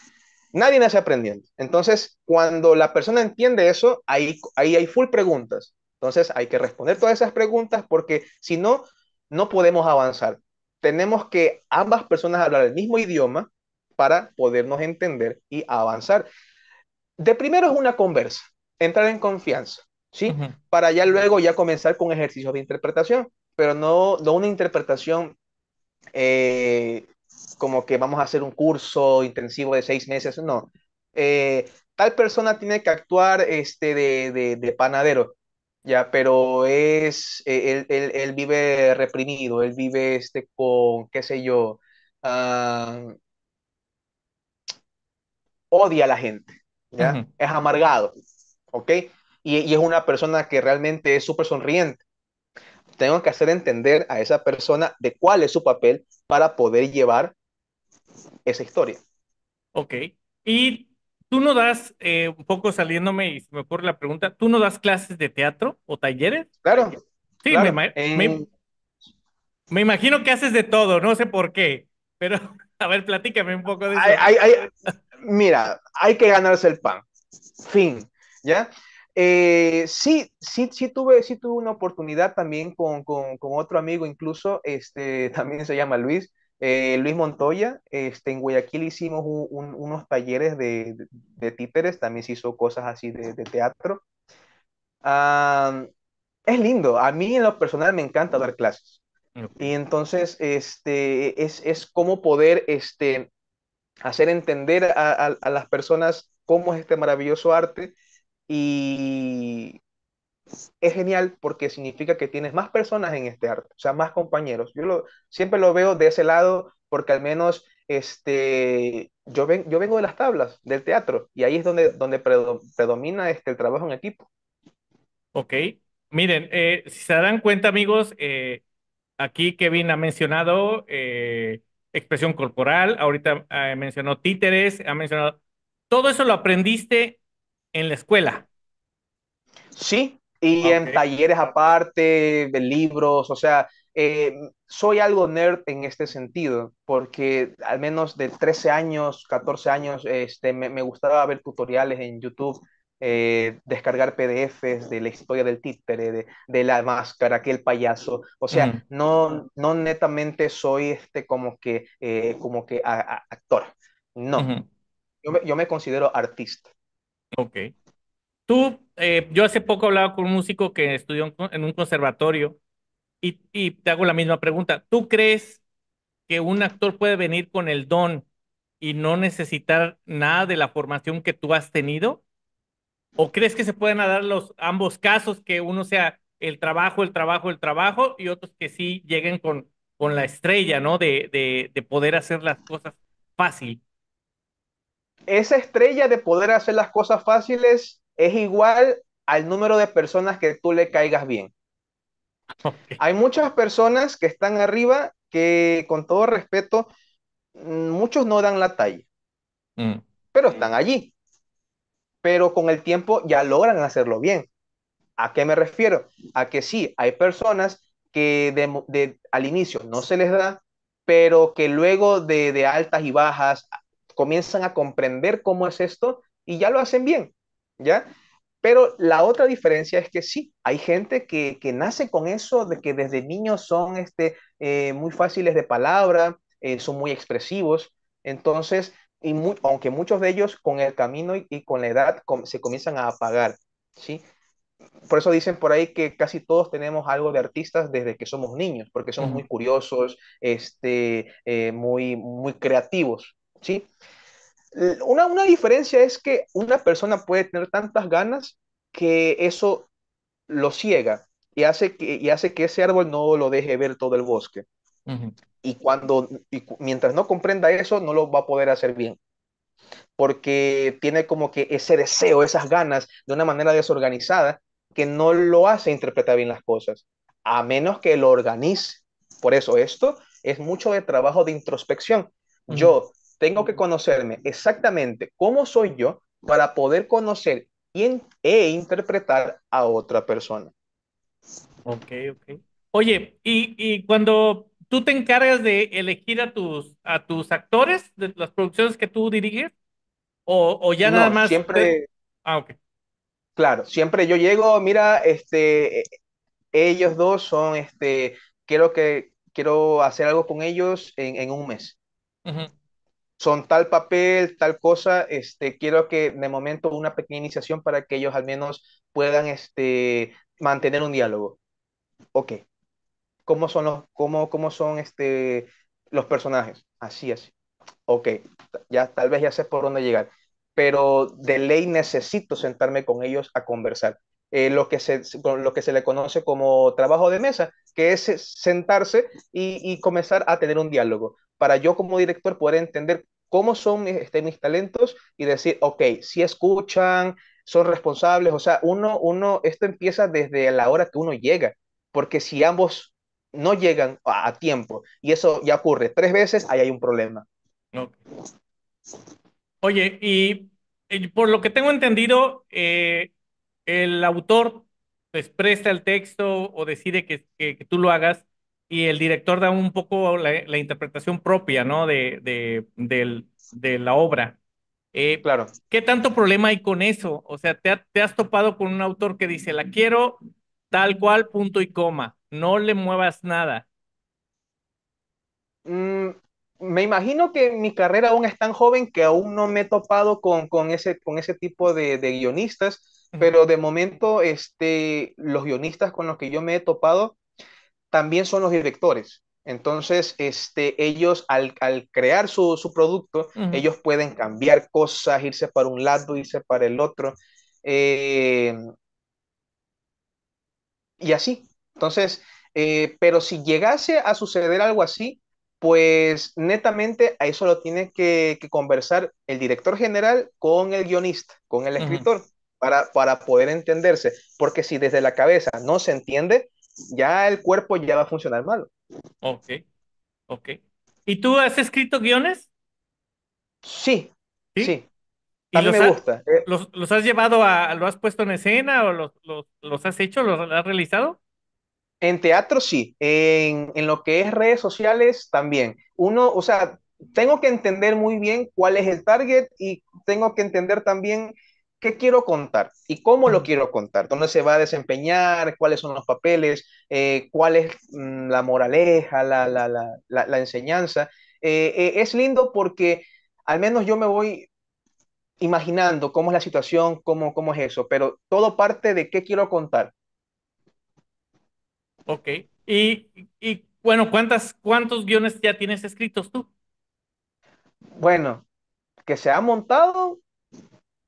Nadie nace aprendiendo. Entonces, cuando la persona entiende eso, ahí, ahí hay full preguntas. Entonces, hay que responder todas esas preguntas porque si no, no podemos avanzar. Tenemos que ambas personas hablar el mismo idioma para podernos entender y avanzar de primero es una conversa, entrar en confianza, ¿sí? Para ya luego ya comenzar con ejercicios de interpretación, pero no, una interpretación eh, como que vamos a hacer un curso intensivo de seis meses, no. Eh, tal persona tiene que actuar este, de, panadero, ya, pero es, eh, él, vive reprimido, él vive este con, qué sé yo, ah, odia a la gente, es amargado, ¿ok? Y, es una persona que realmente es súper sonriente. Tengo que hacer entender a esa persona de cuál es su papel para poder llevar esa historia. Ok. Y tú no das, eh, un poco saliéndome y se me ocurre la pregunta, ¿tú no das clases de teatro o talleres? Claro. Sí, Me, imagino que haces de todo, no sé por qué, pero... (laughs) A ver, platícame un poco de eso mira, hay que ganarse el pan. Fin, ¿ya? Eh, sí, sí, sí tuve, sí tuve una oportunidad también con, otro amigo, incluso, este, (laughs) también se llama Luis, eh, Luis Montoya, este, en Guayaquil hicimos unos talleres de, de, títeres, también se hizo cosas así de, teatro. es lindo, a mí en lo personal me encanta dar clases. Y entonces, este, es, es como poder, este, hacer entender a, las personas cómo es este maravilloso arte y es genial porque significa que tienes más personas en este arte, o sea, más compañeros. Yo lo, siempre lo veo de ese lado porque al menos este, yo, vengo de las tablas, del teatro, y ahí es donde, donde predomina este, el trabajo en equipo. Ok, miren, eh, si se dan cuenta amigos, eh, aquí Kevin ha mencionado eh, expresión corporal, ahorita eh, mencionó títeres, ha mencionado... Todo eso lo aprendiste en la escuela. Sí, y en talleres aparte, de libros, o sea, eh, soy algo nerd en este sentido, porque al menos de 13 años, 14 años, este, me, me gustaba ver tutoriales en YouTube eh, descargar PDFs de la historia del títere, de, de la máscara, aquel payaso. O sea, mm. no, no netamente soy este como que, eh, como que actor. No, yo, me, yo, me, considero artista. Ok. Tú, eh, yo hace poco hablaba con un músico que estudió en un conservatorio y, y te hago la misma pregunta. ¿Tú crees que un actor puede venir con el don y no necesitar nada de la formación que tú has tenido? ¿O crees que se pueden dar los ambos casos, que uno sea el trabajo, el trabajo, el trabajo, y otros que sí lleguen con, con la estrella, ¿no? De, de, poder hacer las cosas fácil. Esa estrella de poder hacer las cosas fáciles es igual al número de personas que tú le caigas bien. (laughs) Hay muchas personas que están arriba que, con todo respeto, mm, muchos no dan la talla, mm. pero están allí pero con el tiempo ya logran hacerlo bien. ¿A qué me refiero? A que sí, hay personas que al inicio no se les da, pero que luego de, altas y bajas comienzan a comprender cómo es esto y ya lo hacen bien, ¿ya? Pero la otra diferencia es que sí, hay gente que, nace con eso, de que desde niños son este, eh, muy fáciles de palabra, eh, son muy expresivos. Entonces, y aunque muchos de ellos con el camino y, con la edad se comienzan a apagar, ¿sí? Por eso dicen por ahí que casi todos tenemos algo de artistas desde que somos niños, porque somos muy curiosos, este, eh, muy, muy creativos, ¿sí? Una, diferencia es que una persona puede tener tantas ganas que eso lo ciega y hace que, hace que ese árbol no lo deje ver todo el bosque. Y cuando mientras no comprenda eso, no lo va a poder hacer bien. Porque tiene como que ese deseo, esas ganas, de una manera desorganizada, que no lo hace interpretar bien las cosas, a menos que lo organice. Por eso esto es mucho de trabajo de introspección. Yo tengo que conocerme exactamente cómo soy yo para poder conocer quién e interpretar a otra persona. Ok, ok. Oye, y, y cuando ¿Tú te encargas de elegir a tus, a tus actores de las producciones que tú diriges? ¿O, ya nada más? Siempre. Ah, Claro, siempre yo llego, mira, este, e, ellos dos son, este, quiero que, quiero hacer algo con ellos en, un mes. Son tal papel, tal cosa, este, quiero que de momento una pequeña iniciación para que ellos al menos puedan, este, mantener un diálogo. Ok, cómo son los, cómo, cómo son este, los personajes. Así, así. Ok, ya tal vez ya sé por dónde llegar, pero de ley necesito sentarme con ellos a conversar. Eh, lo, que se, lo que se le conoce como trabajo de mesa, que es sentarse y, y comenzar a tener un diálogo, para yo como director poder entender cómo son mis, este, mis talentos y decir, ok, si escuchan, son responsables, o sea, uno, uno, esto empieza desde la hora que uno llega, porque si ambos no llegan a, tiempo y eso ya ocurre tres veces, ahí hay un problema. Oye, y, por lo que tengo entendido, eh, el autor expresa pues, el texto o decide que, tú lo hagas y el director da un poco la, interpretación propia ¿no? de, de, la obra. Eh, claro. ¿Qué tanto problema hay con eso? O sea, te, has topado con un autor que dice, la quiero tal cual, punto y coma no le muevas nada? Mm, me imagino que mi carrera aún es tan joven que aún no me he topado con, con ese, con ese tipo de, guionistas, pero de momento este, los guionistas con los que yo me he topado también son los directores. Entonces, este, ellos al, crear su, producto, ellos pueden cambiar cosas, irse para un lado, irse para el otro. Eh, y así, entonces, eh, pero si llegase a suceder algo así, pues netamente a eso lo tiene que, que conversar el director general con el guionista, con el escritor, para, para poder entenderse. Porque si desde la cabeza no se entiende, ya el cuerpo ya va a funcionar mal Ok, ok. ¿Y tú has escrito guiones? Sí, sí. ¿Y los me gusta. Eh. Los, los, has llevado a, lo has puesto en escena o los, los, los has hecho, los has realizado? En teatro sí, en, lo que es redes sociales también. Uno, o sea, tengo que entender muy bien cuál es el target y tengo que entender también qué quiero contar y cómo lo quiero contar, dónde se va a desempeñar, cuáles son los papeles, eh, cuál es mm, la moraleja, la, enseñanza. Eh, eh, es lindo porque al menos yo me voy imaginando cómo es la situación, cómo, cómo es eso, pero todo parte de qué quiero contar Ok. Y, y bueno, ¿cuántas, ¿cuántos guiones ya tienes escritos tú? Bueno, que se ha montado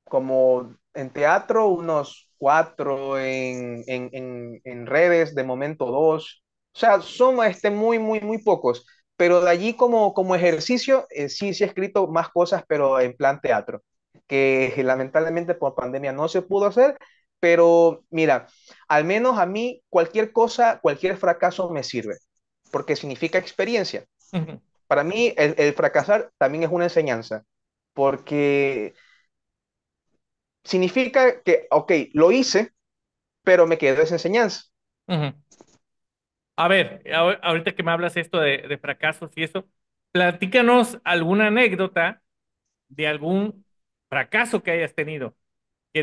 como en teatro unos cuatro, en, en, en, redes de momento dos. O sea, son este, muy, muy, muy pocos. Pero de allí como, como ejercicio, eh, sí, se he escrito más cosas, pero en plan teatro, que lamentablemente por pandemia no se pudo hacer, pero mira, al menos a mí cualquier cosa, cualquier fracaso me sirve, porque significa experiencia. Para mí el, fracasar también es una enseñanza, porque significa que, ok, lo hice, pero me quedó esa enseñanza. A ver, ahorita que me hablas esto de, de, fracasos y eso, platícanos alguna anécdota de algún fracaso que hayas tenido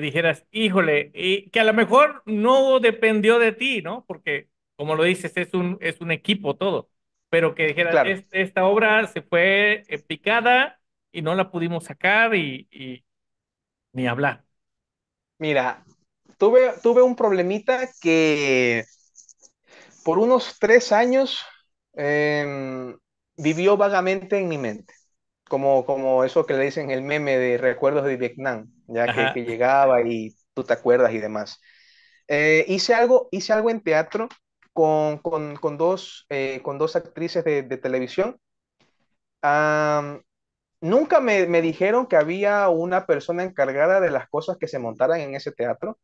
dijeras, híjole, y que a lo mejor no dependió de ti, ¿no? Porque, como lo dices, es un, es un equipo todo, pero que dijeras, este, esta obra se fue eh, picada y no la pudimos sacar y, ni hablar. Mira, tuve, tuve un problemita que por unos tres años em, vivió vagamente en mi mente como, como eso que le dicen el meme de recuerdos de Vietnam, ya que, llegaba y tú te acuerdas y demás. Eh, hice, algo, hice algo en teatro con, con, con dos, eh, con dos actrices de, televisión. nunca me, me, dijeron que había una persona encargada de las cosas que se montaran en ese teatro.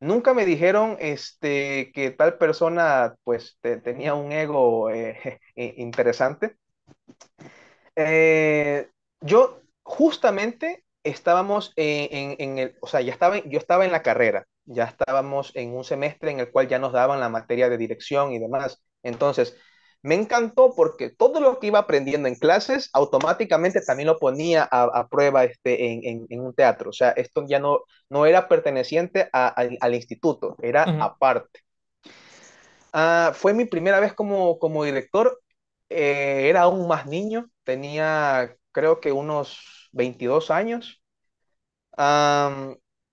Nunca me dijeron este, que tal persona pues tenía un ego eh, (laughs) interesante. Eh, yo justamente estábamos en, el, o sea, ya estaba, yo estaba en la carrera, ya estábamos en un semestre en el cual ya nos daban la materia de dirección y demás. Entonces, me encantó porque todo lo que iba aprendiendo en clases automáticamente también lo ponía a, prueba este, en, un teatro. O sea, esto ya no, no era perteneciente al instituto, era aparte. Ah, fue mi primera vez como, como director, eh, era aún más niño, tenía creo que unos 22 años.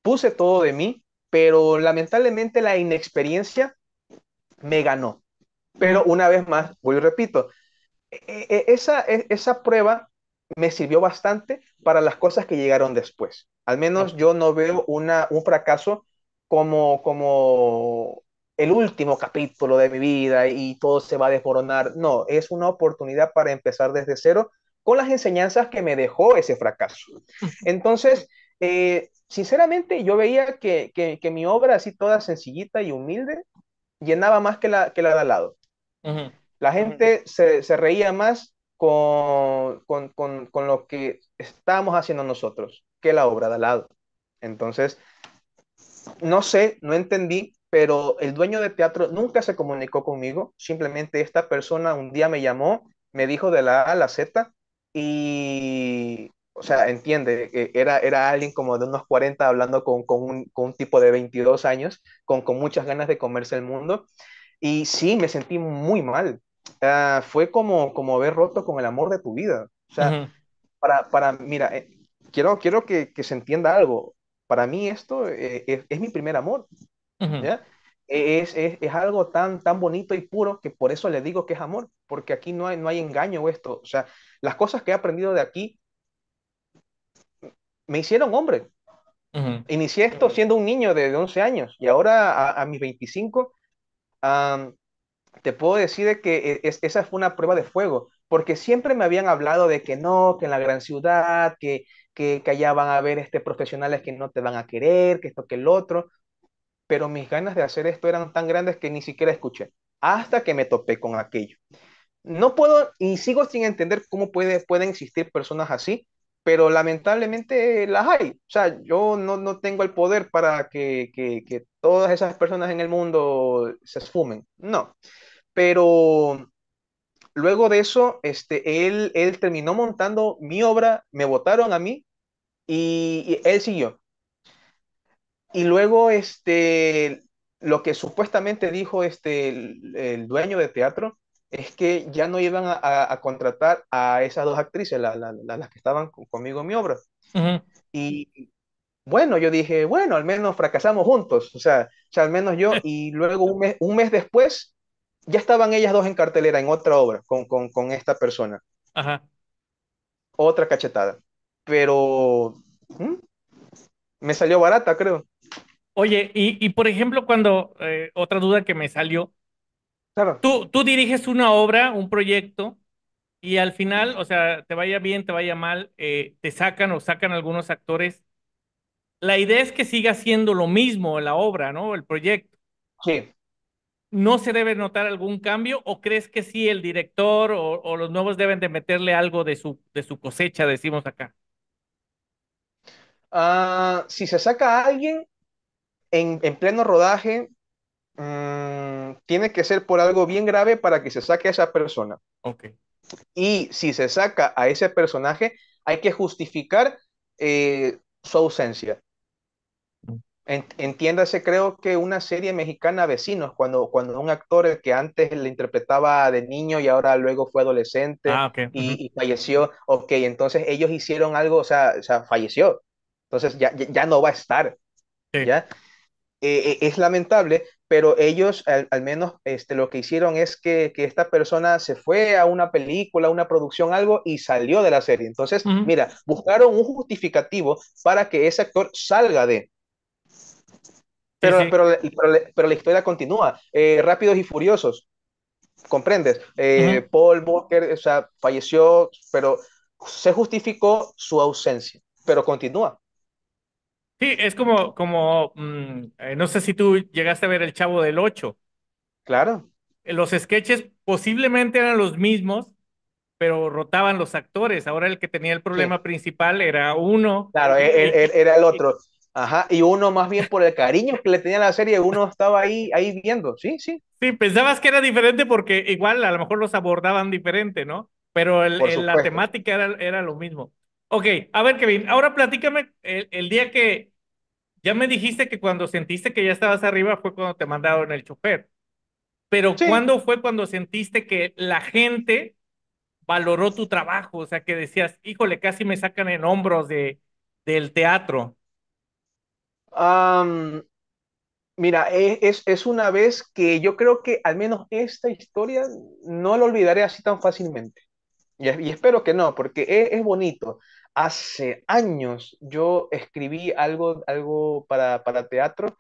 puse todo de mí, pero lamentablemente la inexperiencia me ganó. Pero una vez más, voy y repito, e, e, esa, e, esa prueba me sirvió bastante para las cosas que llegaron después. Al menos yo no veo una, un fracaso como, como el último capítulo de mi vida y todo se va a desmoronar. No, es una oportunidad para empezar desde cero con las enseñanzas que me dejó ese fracaso. (laughs) Entonces, eh, sinceramente, yo veía que, mi obra, así toda sencillita y humilde, llenaba más que la, que la de al lado. La gente se, reía más con, con, con, con, lo que estábamos haciendo nosotros que la obra de al lado. Entonces, no sé, no entendí pero el dueño de teatro nunca se comunicó conmigo, simplemente esta persona un día me llamó, me dijo de la A a la Z y, o sea, entiende, eh, era, era alguien como de unos 40 hablando con, un, tipo de 22 años, con, muchas ganas de comerse el mundo. Y sí, me sentí muy mal. Ah, fue como, como haber roto con el amor de tu vida. O sea, para, para, mira, eh, quiero, quiero que, se entienda algo. Para mí esto eh, es, mi primer amor. Es, algo tan, tan bonito y puro que por eso le digo que es amor, porque aquí no hay, no hay engaño esto. O sea, las cosas que he aprendido de aquí me hicieron hombre. Inicié esto siendo un niño de, 11 años y ahora a, mis 25 te puedo decir que e, esa fue una prueba de fuego, porque siempre me habían hablado de que no, que en la gran ciudad, que, que, allá van a haber este, profesionales que no te van a querer, que esto, que el otro pero mis ganas de hacer esto eran tan grandes que ni siquiera escuché, hasta que me topé con aquello. No puedo y sigo sin entender cómo pueden existir personas así, pero lamentablemente las hay. O sea, yo no, tengo el poder para que, todas esas personas en el mundo se esfumen, no. Pero luego de eso, este, él, él terminó montando mi obra, me votaron a mí y él siguió. Y luego, este, lo que supuestamente dijo este, el, dueño de teatro es que ya no iban a, contratar a esas dos actrices, las que estaban conmigo en mi obra. Y bueno, yo dije, bueno, al menos fracasamos juntos, o sea, al menos yo, y luego un mes, un mes, después ya estaban ellas dos en cartelera en otra obra con, con, con esta persona. Ajá. Otra cachetada. Pero me salió barata, creo. Oye, y, por ejemplo, cuando eh, otra duda que me salió, claro. tú, tú diriges una obra, un proyecto, y al final, o sea, te vaya bien, te vaya mal, eh, te sacan o sacan algunos actores. La idea es que siga siendo lo mismo la obra, ¿no? El proyecto. Sí. ¿No se debe notar algún cambio o crees que sí el director o, los nuevos deben de meterle algo de su, de su cosecha, decimos acá? Ah, si se saca a alguien, en, en pleno rodaje mm, tiene que ser por algo bien grave para que se saque a esa persona. okay Y si se saca a ese personaje, hay que justificar eh, su ausencia. Mm. Entiéndase, creo que una serie mexicana Vecinos, cuando, cuando un actor que antes le interpretaba de niño y ahora luego fue adolescente ah, y, falleció, ok, entonces ellos hicieron algo, o sea, o sea falleció, entonces ya, ya no va a estar, sí. ¿ya? Eh, eh, es lamentable, pero ellos al, menos este, lo que hicieron es que, que, esta persona se fue a una película, una producción, algo, y salió de la serie. Entonces, mira, buscaron un justificativo para que ese actor salga de... Pero, Pero, pero, la historia continúa. Eh, rápidos y Furiosos, ¿comprendes? Paul Walker, o sea, falleció, pero se justificó su ausencia, pero continúa. Sí, es como, como mm, eh, no sé si tú llegaste a ver El Chavo del Ocho. Claro. Los sketches posiblemente eran los mismos, pero rotaban los actores. Ahora el que tenía el problema principal era uno. Claro, e, e, era el otro. Ajá, y uno más bien por el cariño que le tenía la serie, uno estaba ahí, ahí viendo, sí, sí. Sí, pensabas que era diferente porque igual a lo mejor los abordaban diferente, ¿no? Pero la temática era, era lo mismo. Ok, a ver, Kevin, ahora platícame el, día que ya me dijiste que cuando sentiste que ya estabas arriba fue cuando te mandaron el chofer. Pero ¿cuándo fue cuando sentiste que la gente valoró tu trabajo? O sea, que decías, híjole, casi me sacan en hombros de, del teatro. mira, e, es, es una vez que yo creo que al menos esta historia no la olvidaré así tan fácilmente. Y, espero que no, porque e, es, bonito. Hace años yo escribí algo, algo para, teatro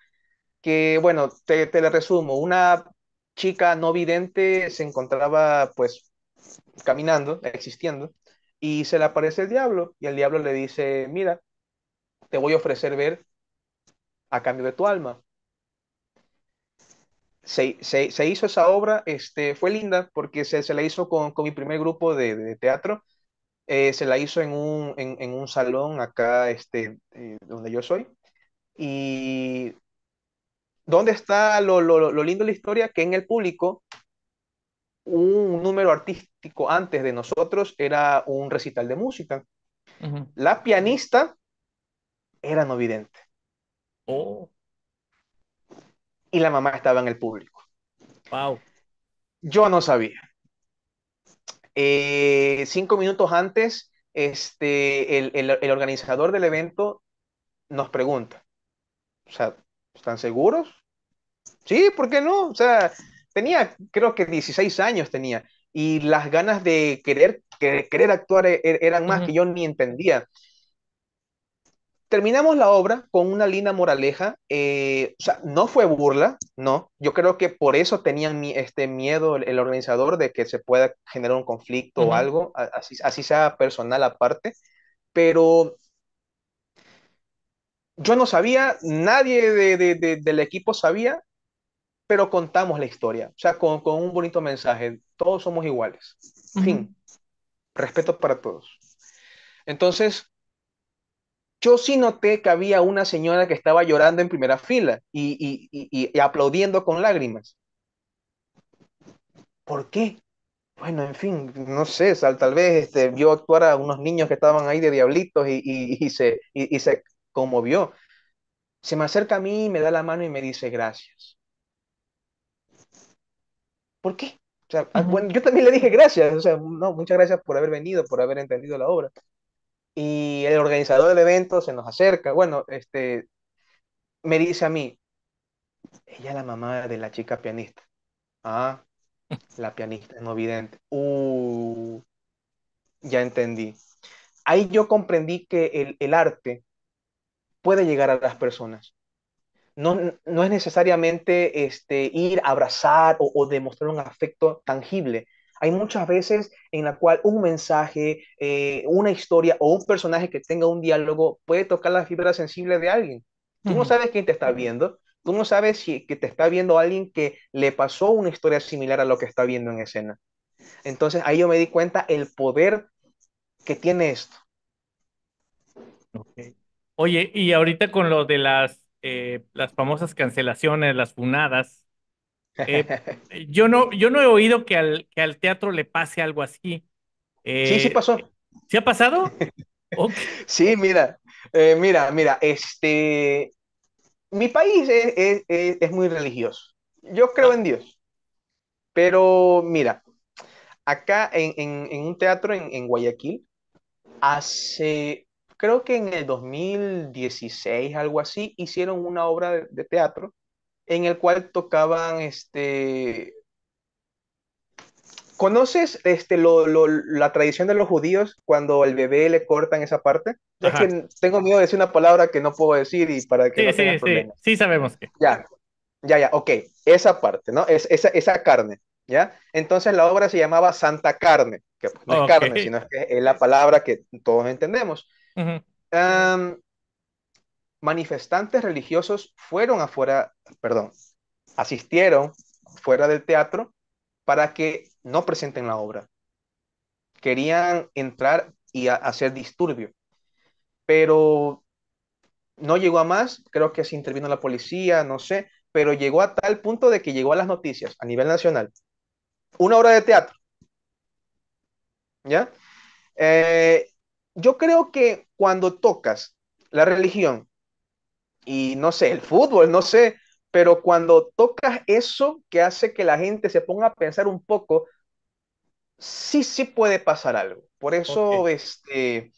que, bueno, te, te le resumo. Una chica no vidente se encontraba, pues, caminando, existiendo, y se le aparece el diablo, y el diablo le dice, mira, te voy a ofrecer ver a cambio de tu alma se, hizo esa obra, este, fue linda porque se, la hizo con, mi primer grupo de, teatro, eh, se la hizo en un, en, un salón acá este, eh, donde yo soy. Y ¿dónde está lo, lindo de la historia? Que en el público un número artístico antes de nosotros era un recital de música. La pianista era no vidente. Oh y la mamá estaba en el público. Wow. Yo no sabía. Eh, cinco minutos antes, este, el, organizador del evento nos pregunta, o sea, ¿están seguros? Sí, ¿por qué no? O sea, tenía, creo que 16 años tenía, y las ganas de querer, querer actuar e, e, eran más que yo ni entendía terminamos la obra con una linda moraleja. Eh, o sea, no fue burla, no. Yo creo que por eso tenían este miedo el, organizador de que se pueda generar un conflicto o algo, así, así sea personal aparte. Pero yo no sabía, nadie de, del equipo sabía, pero contamos la historia. O sea, con, con un bonito mensaje. Todos somos iguales. Fin. Respeto para todos. Entonces, yo sí noté que había una señora que estaba llorando en primera fila y, aplaudiendo con lágrimas. ¿Por qué? Bueno, en fin, no sé, tal vez este, vio actuar a unos niños que estaban ahí de diablitos y, se, se conmovió. Se me acerca a mí, me da la mano y me dice gracias. ¿Por qué? Ah, yo también le dije gracias, muchas gracias por haber venido, por haber entendido la obra. Y el organizador del evento se nos acerca, bueno, este, me dice a mí, ella es la mamá de la chica pianista. Ah, (laughs) la pianista no vidente. Uh, ya entendí. Ahí yo comprendí que el, el arte puede llegar a las personas. No, no es necesariamente este, ir a abrazar o, o demostrar un afecto tangible, hay muchas veces en la cual un mensaje, eh, una historia o un personaje que tenga un diálogo puede tocar la fibra sensible de alguien. Tú no sabes quién te está viendo, tú no sabes si que te está viendo alguien que le pasó una historia similar a lo que está viendo en escena. Entonces ahí yo me di cuenta el poder que tiene esto. Oye, y ahorita con lo de las, eh, las famosas cancelaciones, las funadas, eh, (laughs) yo, no, yo no he oído que al, que al teatro le pase algo así. sí, sí eh, pasó. ¿Sí ha pasado? (laughs) Sí, mira, eh, mira, mira, este, mi país es, muy religioso. Yo creo ah. en Dios. Pero mira, acá en, un teatro en, Guayaquil, hace, creo que en el 2016, algo así, hicieron una obra de, de teatro en el cual tocaban este... ¿Conoces este, la tradición de los judíos cuando al bebé le cortan esa parte? que tengo miedo de decir una palabra que no puedo decir y para que sí, no sí, sí. sí sabemos que. Ya, ya, ya, ok. Esa parte, ¿no? Es, esa, carne, ¿ya? Entonces la obra se llamaba Santa Carne, que pues, no es carne, sino que es la palabra que todos entendemos manifestantes religiosos fueron afuera, perdón, asistieron fuera del teatro para que no presenten la obra. Querían entrar y hacer disturbio, pero no llegó a más, creo que se intervino la policía, no sé, pero llegó a tal punto de que llegó a las noticias a nivel nacional. Una obra de teatro. ¿Ya? Eh, yo creo que cuando tocas la religión y no sé, el fútbol, no sé, pero cuando tocas eso que hace que la gente se ponga a pensar un poco, sí, sí puede pasar algo. Por eso este,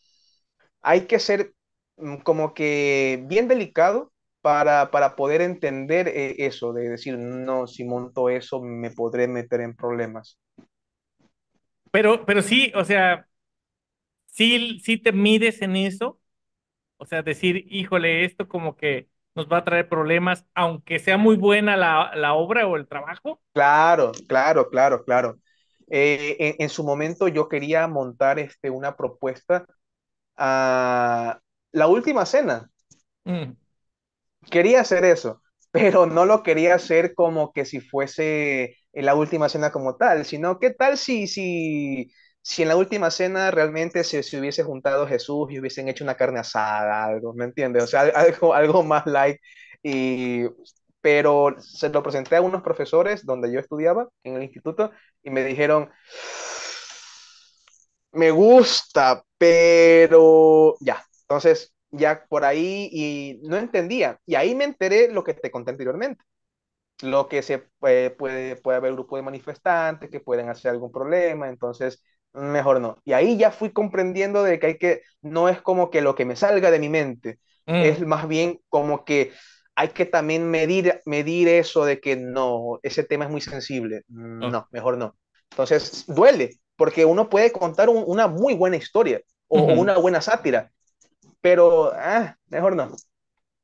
hay que ser mm, como que bien delicado para, poder entender eh, eso, de decir, no, si monto eso me podré meter en problemas. Pero, pero sí, o sea, si sí te mides en eso, o sea, decir, híjole, esto como que nos va a traer problemas, aunque sea muy buena la, obra o el trabajo. Claro, claro, claro, claro. Eh, en, su momento yo quería montar este, una propuesta a la última cena. Mm. Quería hacer eso, pero no lo quería hacer como que si fuese eh, la última cena como tal, sino que tal si, si, si en la última cena realmente se, se, hubiese juntado Jesús y hubiesen hecho una carne asada, algo, ¿me entiendes? O sea, (laughs) algo, más light. Y, pero se lo presenté a unos profesores donde yo estudiaba en el instituto y me dijeron, me gusta, pero ya. Entonces, ya por ahí y no entendía. Y ahí me enteré lo que te conté anteriormente lo que se puede, eh, puede, puede haber grupo de manifestantes que pueden hacer algún problema, entonces mejor no. Y ahí ya fui comprendiendo de que hay que, no es como que lo que me salga de mi mente, mm. es más bien como que hay que también medir, medir eso de que no, ese tema es muy sensible, oh. no, mejor no. Entonces, duele, porque uno puede contar una muy buena historia o una buena sátira, pero ah, mejor no.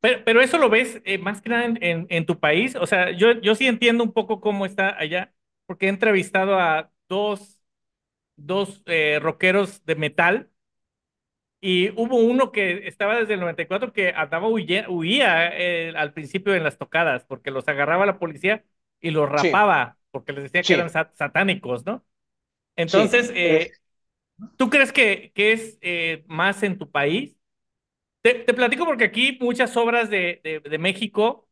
Pero, eso lo ves eh, más que nada en, tu país, o sea, yo, yo sí entiendo un poco cómo está allá, porque he entrevistado a dos dos eh, rockeros de metal. Y hubo uno que estaba desde el 94 que andaba huía eh, al principio en las tocadas porque los agarraba la policía y los rapaba porque les decía que eran satánicos, ¿no? Entonces, eh, ¿tú crees que, que es eh, más en tu país? Te, te, platico porque aquí muchas obras de, de, de México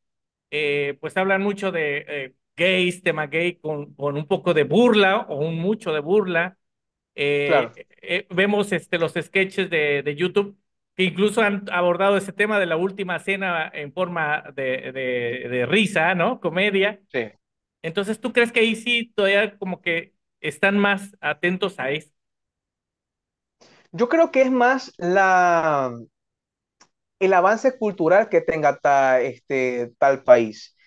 pues hablan mucho de gays, tema gay con, con un poco de burla o un mucho de burla eh, eh, vemos este, los sketches de, YouTube que incluso han abordado ese tema de la última cena en forma de, risa, ¿no? Comedia. Sí. Entonces, ¿tú crees que ahí sí todavía como que están más atentos a eso? Yo creo que es más la, el avance cultural que tenga este, tal país.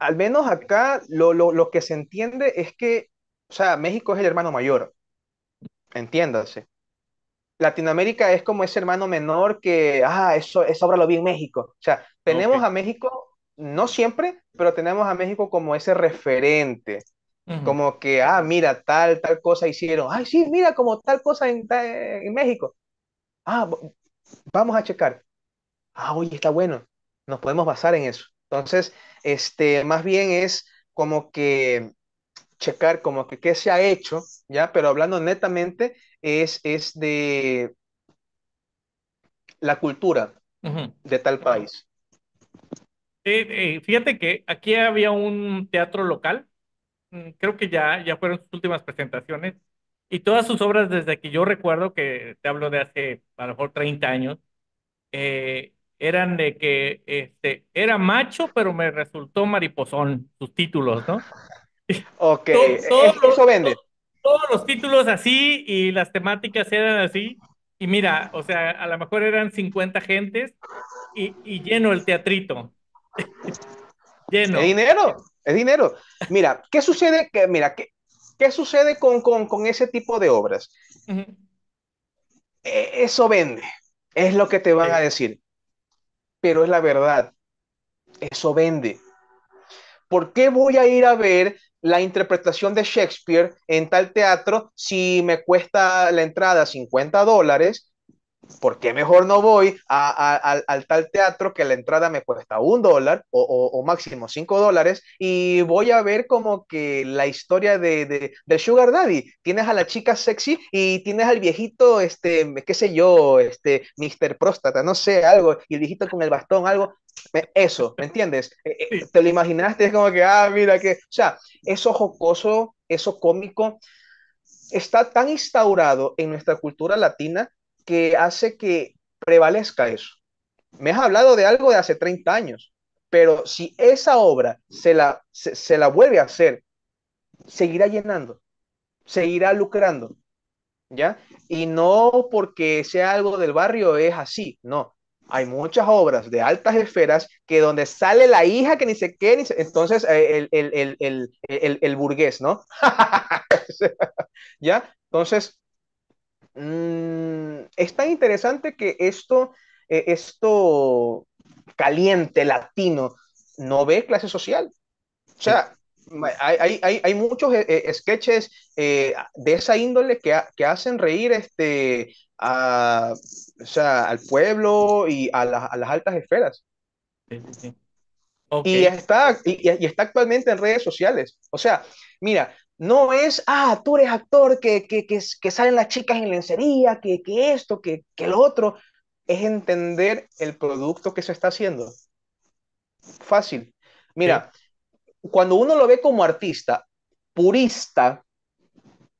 Al menos acá lo, lo, lo, que se entiende es que, o sea, México es el hermano mayor entiéndase. Latinoamérica es como ese hermano menor que, ah, eso, es obra lo vi México. O sea, tenemos a México, no siempre, pero tenemos a México como ese referente. Como que, ah, mira, tal, tal cosa hicieron. Ay, sí, mira, como tal cosa en, en México. Ah, vamos a checar. Ah, oye, está bueno. Nos podemos basar en eso. Entonces, este, más bien es como que checar como que qué se ha hecho, ¿ya? Pero hablando netamente, es, es de la cultura de tal país. Eh, fíjate que aquí había un teatro local, mm, creo que ya, ya fueron sus últimas presentaciones, y todas sus obras desde que yo recuerdo, que te hablo de hace a lo mejor 30 años, eh, eran de que este, era macho, pero me resultó mariposón, sus títulos, ¿no? Ok, eh, eso vende. Todos, los títulos así y las temáticas eran así. Y mira, o sea, a lo mejor eran 50 gentes y, y lleno el teatrito. (laughs) lleno. Es dinero, es dinero. Mira, ¿qué sucede? Que, mira, ¿qué, qué sucede con, con, con, ese tipo de obras? E, eso vende, es lo que te van a decir. Pero es la verdad, eso vende. ¿Por qué voy a ir a ver la interpretación de Shakespeare en tal teatro si me cuesta la entrada 50 dólares ¿por qué mejor no voy al tal teatro que la entrada me cuesta un dólar o, máximo cinco dólares y voy a ver como que la historia de, de, Sugar Daddy? Tienes a la chica sexy y tienes al viejito, este, qué sé yo, este, Mr. Próstata, no sé, algo, y el viejito con el bastón, algo. Eso, ¿me entiendes? Eh, eh, Te lo imaginaste, es como que, ah, mira que, o sea, eso jocoso, eso cómico, está tan instaurado en nuestra cultura latina que hace que prevalezca eso. Me has hablado de algo de hace 30 años, pero si esa obra se la, se, la vuelve a hacer, seguirá llenando, seguirá lucrando, ¿ya? Y no porque sea algo del barrio es así, no. Hay muchas obras de altas esferas que donde sale la hija que ni sé qué, entonces eh, el, el, el, el burgués, ¿no? (laughs) ¿Ya? Entonces, Mm, es tan interesante que esto, eh, esto caliente, latino, no ve clase social. O sea, hay, hay, hay muchos eh, eh, sketches de esa índole que, que hacen reír este, a, o sea, al pueblo y a, a las altas esferas. Sí, sí. Okay. Y, está, y, y, está actualmente en redes sociales. O sea, mira, no es, ah, tú eres actor, que, que, que, salen las chicas en lencería, que, que esto, que, que lo otro. Es entender el producto que se está haciendo. Fácil. Mira, cuando uno lo ve como artista, purista,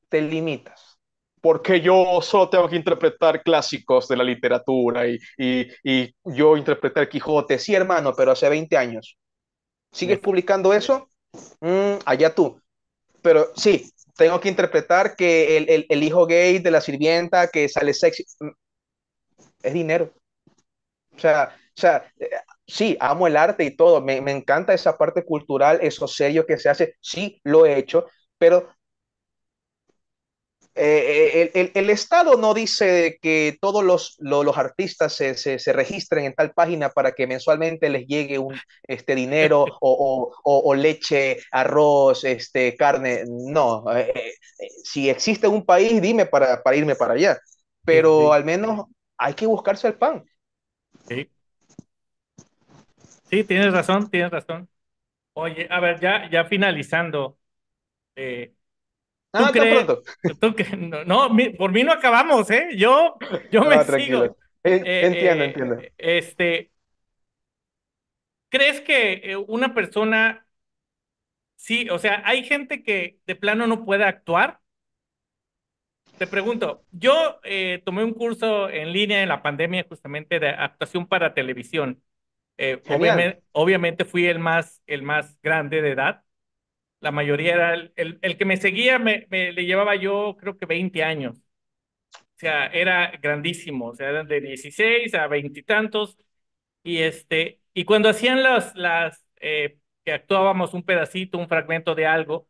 te limitas. Porque yo solo tengo que interpretar clásicos de la literatura y, y, y yo interpretar Quijote, sí hermano, pero hace 20 años. ¿Sigues publicando eso? Mm, allá tú pero sí, tengo que interpretar que el, hijo gay de la sirvienta que sale sexy mm, es dinero. O sea, sea eh, sí, amo el arte y todo, me, me encanta esa parte cultural, esos serio que se hace, sí, lo he hecho, pero eh, el, el, Estado no dice que todos los, los, artistas se, registren en tal página para que mensualmente les llegue un este, dinero (laughs) o, leche, arroz, este, carne. No, eh, eh, si existe un país, dime para, para irme para allá. Pero al menos hay que buscarse el pan. Sí. Sí, tienes razón, tienes razón. Oye, a ver, ya, ya finalizando. Eh, Ah, no, por mí no acabamos, ¿eh? Yo, yo me sigo. Eh, eh, entiendo, eh, entiendo. Este, ¿Crees que una persona, sí, o sea, hay gente que de plano no puede actuar? Te pregunto, yo tomé un curso en línea en la pandemia justamente de actuación para televisión. Obviamente, obviamente, fui el más, el más grande de edad. La mayoría era, el, que me seguía me, le llevaba yo creo que 20 años. O sea, era grandísimo, o sea, eran de 16 a 20 y tantos. Y, este, y cuando hacían las, las eh, que actuábamos un pedacito, un fragmento de algo,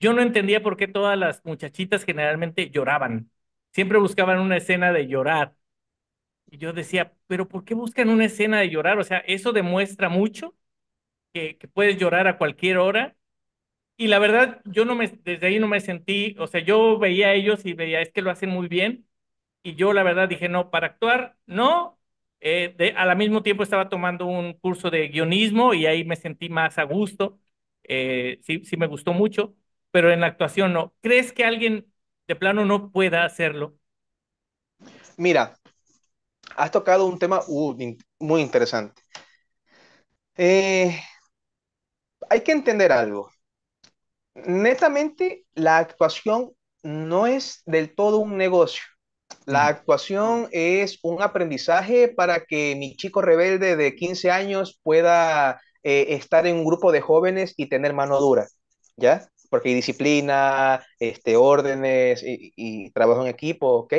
yo no entendía por qué todas las muchachitas generalmente lloraban. Siempre buscaban una escena de llorar. Y yo decía, pero ¿por qué buscan una escena de llorar? O sea, eso demuestra mucho que puedes llorar a cualquier hora y la verdad, yo no me, desde ahí no me sentí, o sea, yo veía a ellos y veía, es que lo hacen muy bien. Y yo la verdad dije, no, para actuar, no. Eh, de, al mismo tiempo estaba tomando un curso de guionismo y ahí me sentí más a gusto. Eh, sí, me gustó mucho, pero en la actuación no. ¿Crees que alguien de plano no pueda hacerlo? Mira, has tocado un tema uh, muy interesante. Eh, hay que entender algo netamente la actuación no es del todo un negocio. La actuación es un aprendizaje para que mi chico rebelde de 15 años pueda eh, estar en un grupo de jóvenes y tener mano dura, ¿ya? Porque hay disciplina, este, órdenes y, trabajo en equipo, ¿ok?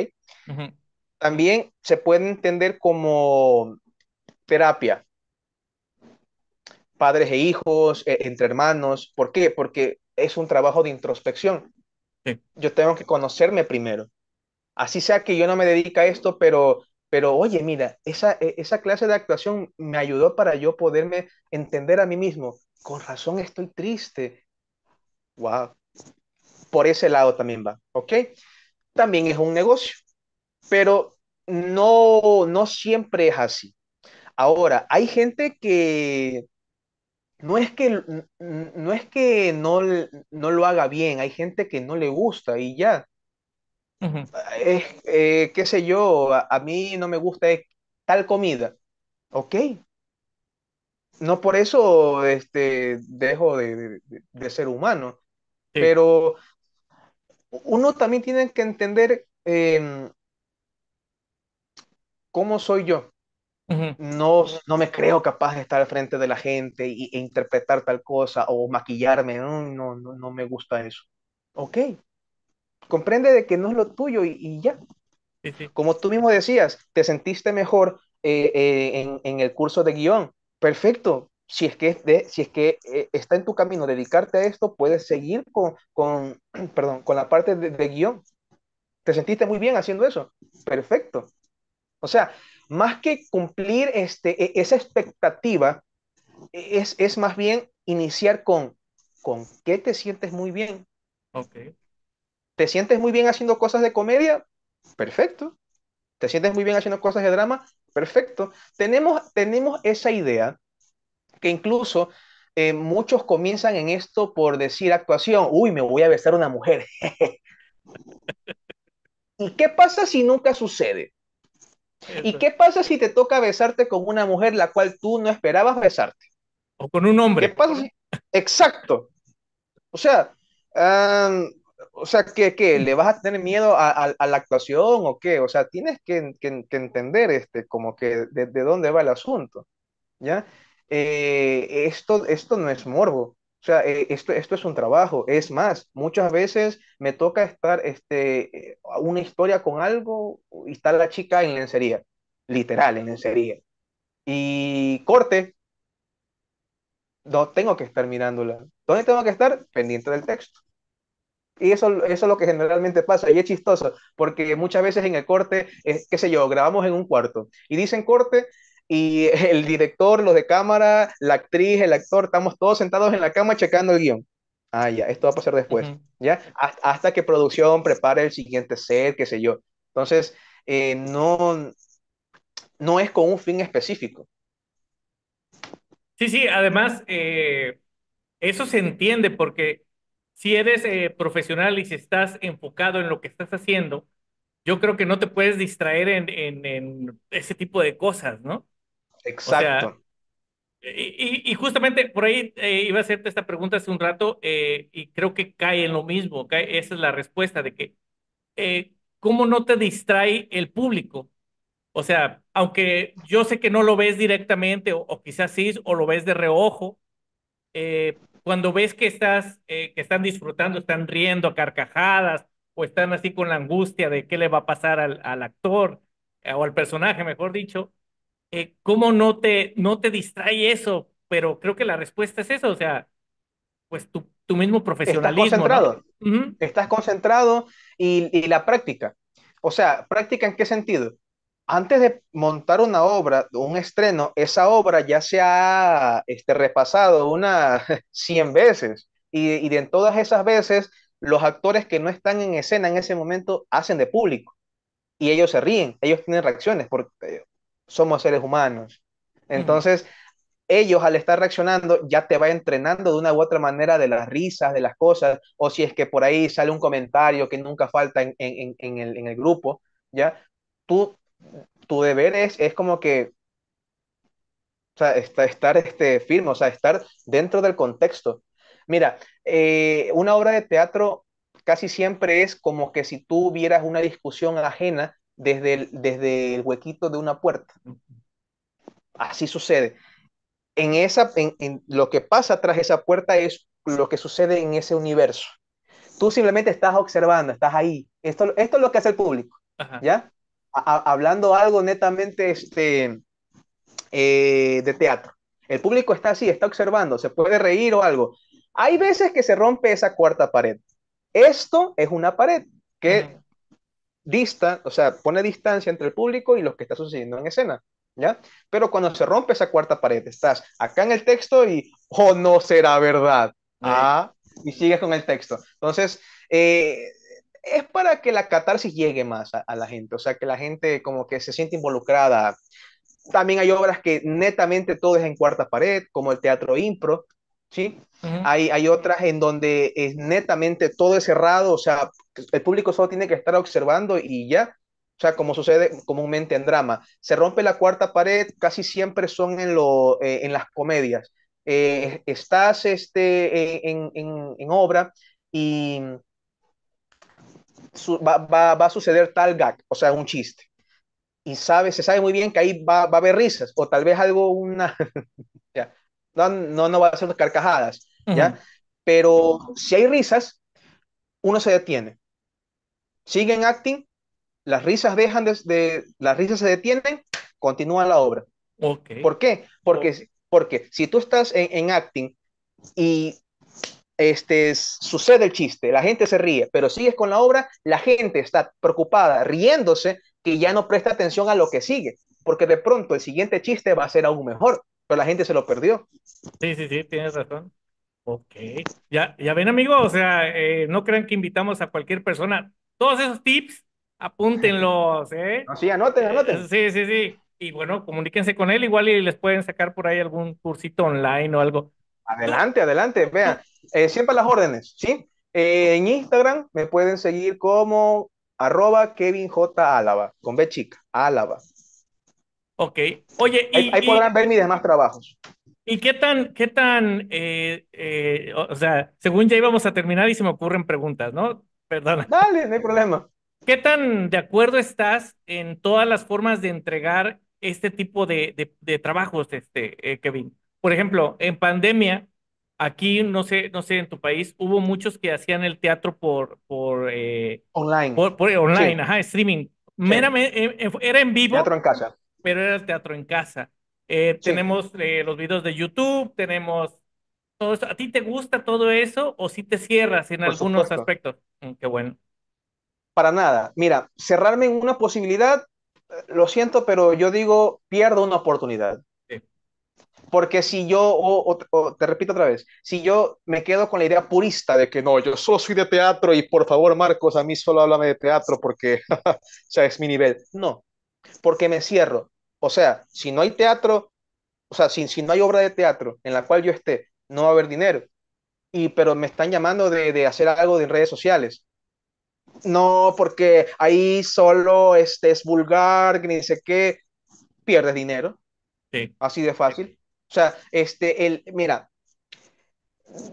También se puede entender como terapia, padres e hijos, e, entre hermanos. ¿Por qué? Porque es un trabajo de introspección. Yo tengo que conocerme primero. Así sea que yo no me dedica a esto, pero, pero oye, mira, esa, e, esa clase de actuación me ayudó para yo poderme entender a mí mismo. Con razón estoy triste. Wow. Por ese lado también va, ¿ok? También es un negocio, pero no, no siempre es así. Ahora, hay gente que no es que, no, es que no, no lo haga bien, hay gente que no le gusta y ya. es eh, qué sé yo, a, mí no me gusta tal comida. Ok. No por eso este, dejo de, ser humano. Pero uno también tiene que entender em, cómo soy yo. No, no me creo capaz de estar al frente de la gente y, e interpretar tal cosa o maquillarme. No, no, me gusta eso. Ok. Comprende de que no es lo tuyo y, ya. Como tú mismo decías, te sentiste mejor eh, eh, en, el curso de guión. Perfecto. Si es que, si es que eh, está en tu camino dedicarte a esto, puedes seguir con, (clears throat) perdón, con la parte de, de guión. Te sentiste muy bien haciendo eso. Perfecto. O sea, más que cumplir este, e, esa expectativa, e, es, es más bien iniciar con, con qué te sientes muy bien. Okay. ¿Te sientes muy bien haciendo cosas de comedia? Perfecto. ¿Te sientes muy bien haciendo cosas de drama? Perfecto. Tenemos, tenemos esa idea que incluso eh, muchos comienzan en esto por decir actuación, uy, me voy a besar una mujer. (laughs) ¿Y qué pasa si nunca sucede? ¿Y qué pasa si te toca besarte con una mujer la cual tú no esperabas besarte? O con un hombre. ¿Qué pasa Exacto. O sea, o sea, ¿qué, ¿Le vas a tener miedo a, la actuación o qué? O sea, tienes que, que entender este, como que de, dónde va el asunto, ¿ya? Eh, esto, esto no es morbo, o sea, eh, esto, esto es un trabajo. Es más, muchas veces me toca estar este, eh, una historia con algo y está la chica en lencería, literal, en lencería. Y corte, no tengo que estar mirándola. ¿Dónde tengo que estar? Pendiente del texto. Y eso, eso es lo que generalmente pasa, y es chistoso, porque muchas veces en el corte, es, eh, qué sé yo, grabamos en un cuarto y dicen corte y el director, los de cámara, la actriz, el actor, estamos todos sentados en la cama checando el guión. Ah, ya, esto va a pasar después, ¿ya? Hasta, que producción prepare el siguiente set, qué sé yo. Entonces, eh, no, no es con un fin específico. Sí, sí, además, eh, eso se entiende porque si eres eh, profesional y si estás enfocado en lo que estás haciendo, yo creo que no te puedes distraer en, en ese tipo de cosas, ¿no? Exacto. y, justamente por ahí eh, iba a hacerte esta pregunta hace un rato eh, y creo que cae en lo mismo, cae, esa es la respuesta de que, eh, ¿cómo no te distrae el público? O sea, aunque yo sé que no lo ves directamente o, quizás sí, o lo ves de reojo, cuando ves que, estás, que están disfrutando, están riendo a carcajadas o están así con la angustia de qué le va a pasar al actor o al personaje, mejor dicho, eh, ¿cómo no te, no te distrae eso? Pero creo que la respuesta es eso, o sea, pues tu, mismo profesionalismo. Estás concentrado, estás concentrado y, la práctica. O sea, práctica en qué sentido? Antes de montar una obra, un estreno, esa obra ya se ha este, repasado unas 100 (laughs) veces y, y de todas esas veces los actores que no están en escena en ese momento hacen de público y ellos se ríen, ellos tienen reacciones, porque eh, somos seres humanos. Entonces, ellos al estar reaccionando ya te va entrenando de una u otra manera de las risas, de las cosas, o si es que por ahí sale un comentario que nunca falta en, el, grupo, ¿ya? Tú, tu deber es, es como que o sea, estar este, firme, o sea, estar dentro del contexto. Mira, eh, una obra de teatro casi siempre es como que si tú vieras una discusión ajena desde el, desde el huequito de una puerta. Así sucede. En, esa, en, lo que pasa tras esa puerta es lo que sucede en ese universo. Tú simplemente estás observando, estás ahí. Esto, esto es lo que hace el público, ¿ya? hablando algo netamente este, eh, de teatro. El público está así, está observando, se puede reír o algo. Hay veces que se rompe esa cuarta pared. Esto es una pared que dista, o sea, pone distancia entre el público y lo que está sucediendo en escena, ¿ya? Pero cuando se rompe esa cuarta pared, estás acá en el texto y, o oh, no será verdad. Ah, y sigues con el texto. Entonces, eh, es para que la catarsis llegue más a, a, la gente, o sea, que la gente como que se siente involucrada. También hay obras que netamente todo es en cuarta pared, como el teatro impro, ¿sí? hay, otras en donde es netamente todo es cerrado, o sea, el público solo tiene que estar observando y ya. O sea, como sucede comúnmente en drama. Se rompe la cuarta pared, casi siempre son en, lo, eh, en las comedias. Eh, estás este, en, obra y va, a suceder tal gag, o sea, un chiste. Y sabe, se sabe muy bien que ahí va, va a haber risas, o tal vez algo, una, (laughs) no, no va a ser carcajadas, ¿ya? Pero si hay risas, uno se detiene. Siguen acting, las risas dejan de, las risas se detienen, continúa la obra. ¿Por qué? Porque, porque si tú estás en, acting y este, sucede el chiste, la gente se ríe, pero sigues con la obra, la gente está preocupada, riéndose, que ya no presta atención a lo que sigue, porque de pronto el siguiente chiste va a ser aún mejor pero la gente se lo perdió. Sí, sí, sí, tienes razón. Ok. Ya, ya ven, amigo, o sea, eh, no crean que invitamos a cualquier persona. Todos esos tips, apúntenlos, ¿eh? (laughs) sí, anoten, eh, anoten. sí, sí, sí. Y bueno, comuníquense con él, igual y les pueden sacar por ahí algún cursito online o algo. Adelante, adelante, vean. Eh, siempre las órdenes, ¿sí? en Instagram me pueden seguir como arroba Kevin J. Álava, con B chica, Álava. Ok. Oye, y, ahí, podrán ver mis demás trabajos. ¿Y qué tan, qué tan, eh, eh, o sea, según ya íbamos a terminar y se me ocurren preguntas, ¿no? Perdona. Dale, no hay problema. ¿Qué tan de acuerdo estás en todas las formas de entregar este tipo de, de, de trabajos, este, eh, Kevin? Por ejemplo, en pandemia, aquí, no sé, no sé, en tu país, hubo muchos que hacían el teatro por... por online. Por, online, ajá, streaming. era en vivo. Teatro en casa pero era el teatro en casa. Eh, tenemos eh, los videos de YouTube, tenemos todo eso. ¿A ti te gusta todo eso o si te cierras en algunos aspectos? que mm, qué bueno. Para nada. Mira, cerrarme en una posibilidad, eh, lo siento, pero yo digo, pierdo una oportunidad. Porque si yo, te repito otra vez, si yo me quedo con la idea purista de que no, yo solo soy de teatro y por favor, Marcos, a mí solo háblame de teatro porque (laughs) o sea, es mi nivel. No, porque me cierro. O sea, si no hay teatro, o sea, si, si no hay obra de teatro en la cual yo esté, no va a haber dinero. Y, pero me están llamando de, hacer algo de redes sociales. No, porque ahí solo este es vulgar, ni sé qué, pierdes dinero. Sí. Así de fácil. O sea, este, el, mira,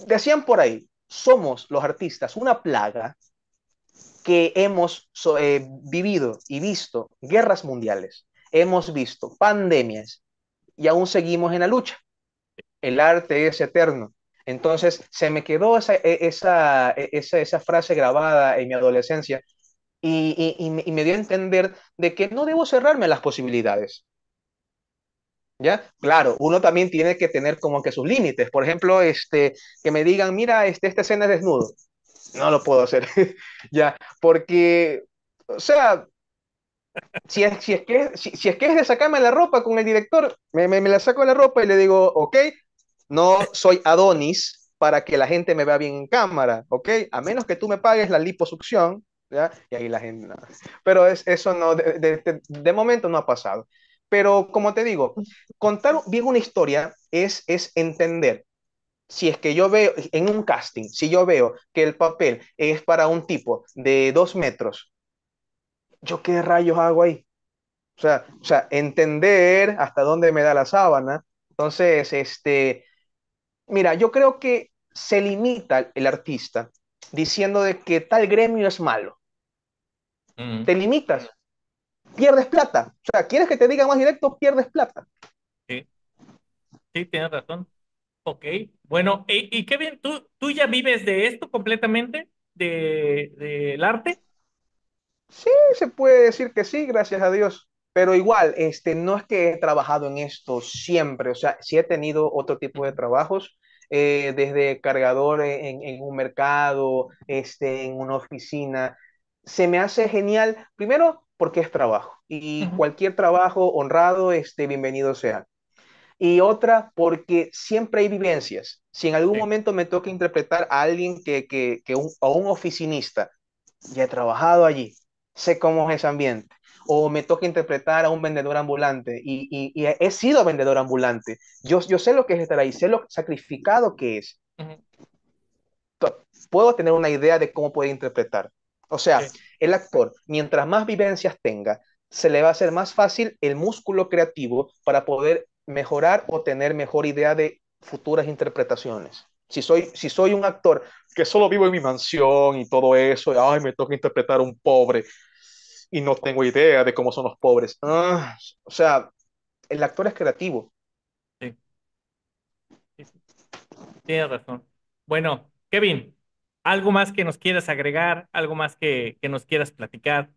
decían por ahí, somos los artistas una plaga que hemos eh, vivido y visto guerras mundiales, hemos visto pandemias y aún seguimos en la lucha. El arte es eterno. Entonces se me quedó esa, e, e, esa, frase grabada en mi adolescencia y, me dio a entender de que no debo cerrarme las posibilidades. ¿Ya? Claro, uno también tiene que tener como que sus límites. Por ejemplo, este, que me digan, mira, este, esta escena es desnudo no lo puedo hacer. (laughs) ya, porque, o sea, si es, si es, que, si, es que es de sacarme la ropa con el director, me, me, me, la saco la ropa y le digo, ok, no soy Adonis para que la gente me vea bien en cámara, ok, a menos que tú me pagues la liposucción, ¿ya? y ahí la gente, pero es, eso no, de, de, de, momento no ha pasado. Pero como te digo, contar bien una historia es, es entender si es que yo veo en un casting, si yo veo que el papel es para un tipo de dos metros, ¿yo qué rayos hago ahí? O sea, sea entender hasta dónde me da la sábana. Entonces, este, mira, yo creo que se limita el artista diciendo de que tal gremio es malo. Mm. Te limitas. Pierdes plata. O sea, ¿quieres que te diga más directo? Pierdes plata. Sí, tienes razón. Ok, bueno, e, y, Kevin, ¿tú, ¿tú ya vives de esto completamente? ¿De, ¿Del arte? Sí, se puede decir que sí, gracias a Dios. Pero igual, este, no es que he trabajado en esto siempre, o sea, sí he tenido otro tipo de trabajos, eh, desde cargador en, un mercado, este, en una oficina. Se me hace genial, primero, porque es trabajo, y cualquier trabajo honrado, este, bienvenido sea y otra porque siempre hay vivencias. Si en algún momento me toca interpretar a alguien que, a un oficinista, ya he trabajado allí, sé cómo es ese ambiente, o me toca interpretar a un vendedor ambulante, y, he sido vendedor ambulante, yo, yo sé lo que es estar ahí, sé lo sacrificado que es. Puedo tener una idea de cómo puede interpretar. O sea, el actor, mientras más vivencias tenga, se le va a hacer más fácil el músculo creativo para poder mejorar o tener mejor idea de futuras interpretaciones. Si soy, si soy un actor que solo vivo en mi mansión y todo eso, ay, me toca interpretar a un pobre y no tengo idea de cómo son los pobres. Ah, o sea, el actor es creativo. Tienes razón. Bueno, Kevin, ¿algo más que nos quieras agregar? ¿Algo más que, que nos quieras platicar?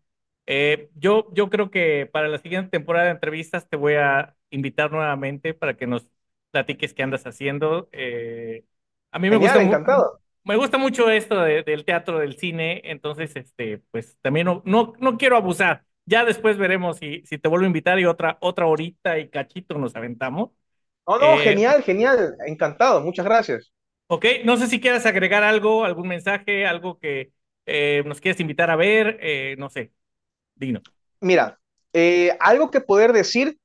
Eh, yo, yo creo que para la siguiente temporada de entrevistas te voy a invitar nuevamente para que nos platiques qué andas haciendo. Eh, a mí me gusta, encantado. me gusta mucho esto del teatro, del cine, entonces, este, pues también no, no, quiero abusar. Ya después veremos si, si te vuelvo a invitar y otra, otra horita y cachito nos aventamos. No, no, eh, genial, genial, encantado, muchas gracias. Ok, no sé si quieras agregar algo, algún mensaje, algo que nos quieras invitar a ver, no sé. Mira, eh, algo que poder decir,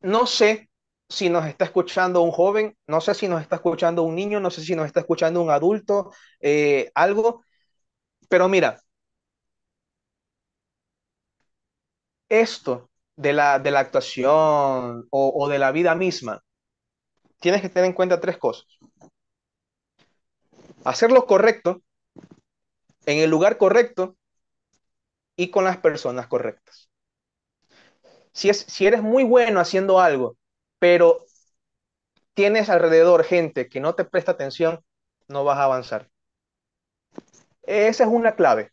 no sé si nos está escuchando un joven, no sé si nos está escuchando un niño, no sé si nos está escuchando un adulto, eh, algo, pero mira, esto de la, de la actuación o, o de la vida misma, tienes que tener en cuenta tres cosas. Hacer lo correcto, en el lugar correcto, y con las personas correctas. Si, si eres muy bueno haciendo algo, pero tienes alrededor gente que no te presta atención, no vas a avanzar. Esa es una clave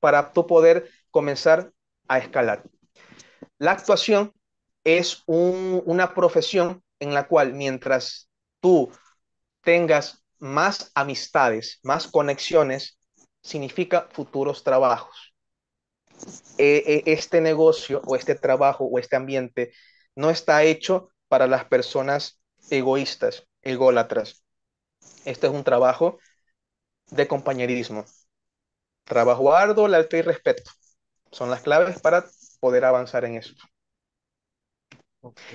para tu poder comenzar a escalar. La actuación es una profesión en la cual mientras tú tengas más amistades, más conexiones, significa futuros trabajos. E, e, este negocio o este trabajo o este ambiente no está hecho para las personas egoístas, ególatras. Este es un trabajo de compañerismo. Trabajo arduo, lealtad y respeto. Son las claves para poder avanzar en esto.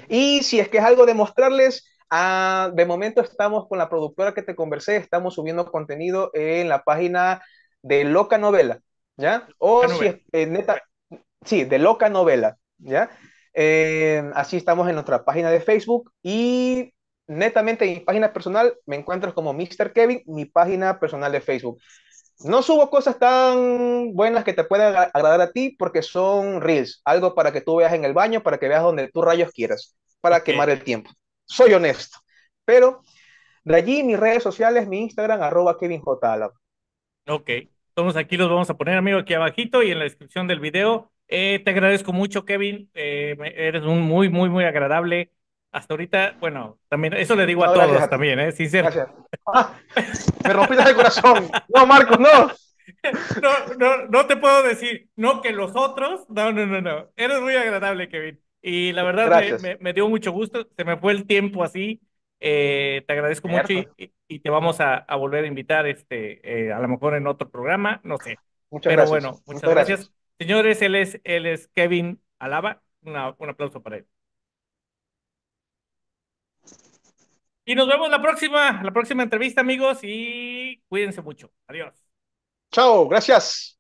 Y si es que es algo de mostrarles, ah, de momento estamos con la productora que te conversé, estamos subiendo contenido en la página de Loca Novela. ¿ya? O si es, neta, sí, de loca novela, ¿ya? Eh, así estamos en nuestra página de Facebook y netamente en mi página personal me encuentras como Mr. Kevin, mi página personal de Facebook. No subo cosas tan buenas que te puedan agradar a ti porque son reels, algo para que tú veas en el baño, para que veas donde tú rayos quieras, para quemar el tiempo. Soy honesto. Pero de allí mis redes sociales, mi Instagram, arroba Kevin J. Ok, todos aquí los vamos a poner, amigo, aquí abajito y en la descripción del video. Eh, te agradezco mucho, Kevin. Eh, eres un muy, muy, muy agradable. Hasta ahorita, bueno, también, eso le digo a todos también, ¿eh? Sincero. Ah, me rompiste el corazón. No, Marcos, no. (laughs) No, no, no te puedo decir, no que los otros. No, no, no, no. Eres muy agradable, Kevin. Y la verdad me, dio mucho gusto. Se me fue el tiempo así. Eh, te agradezco mucho y, te vamos a, volver a invitar, este, eh, a lo mejor en otro programa, no sé. Pero bueno, muchas, gracias. Señores, él es, él es Kevin Alaba. un aplauso para él. Y nos vemos la próxima, la próxima entrevista, amigos, y cuídense mucho. Adiós. Chao, gracias.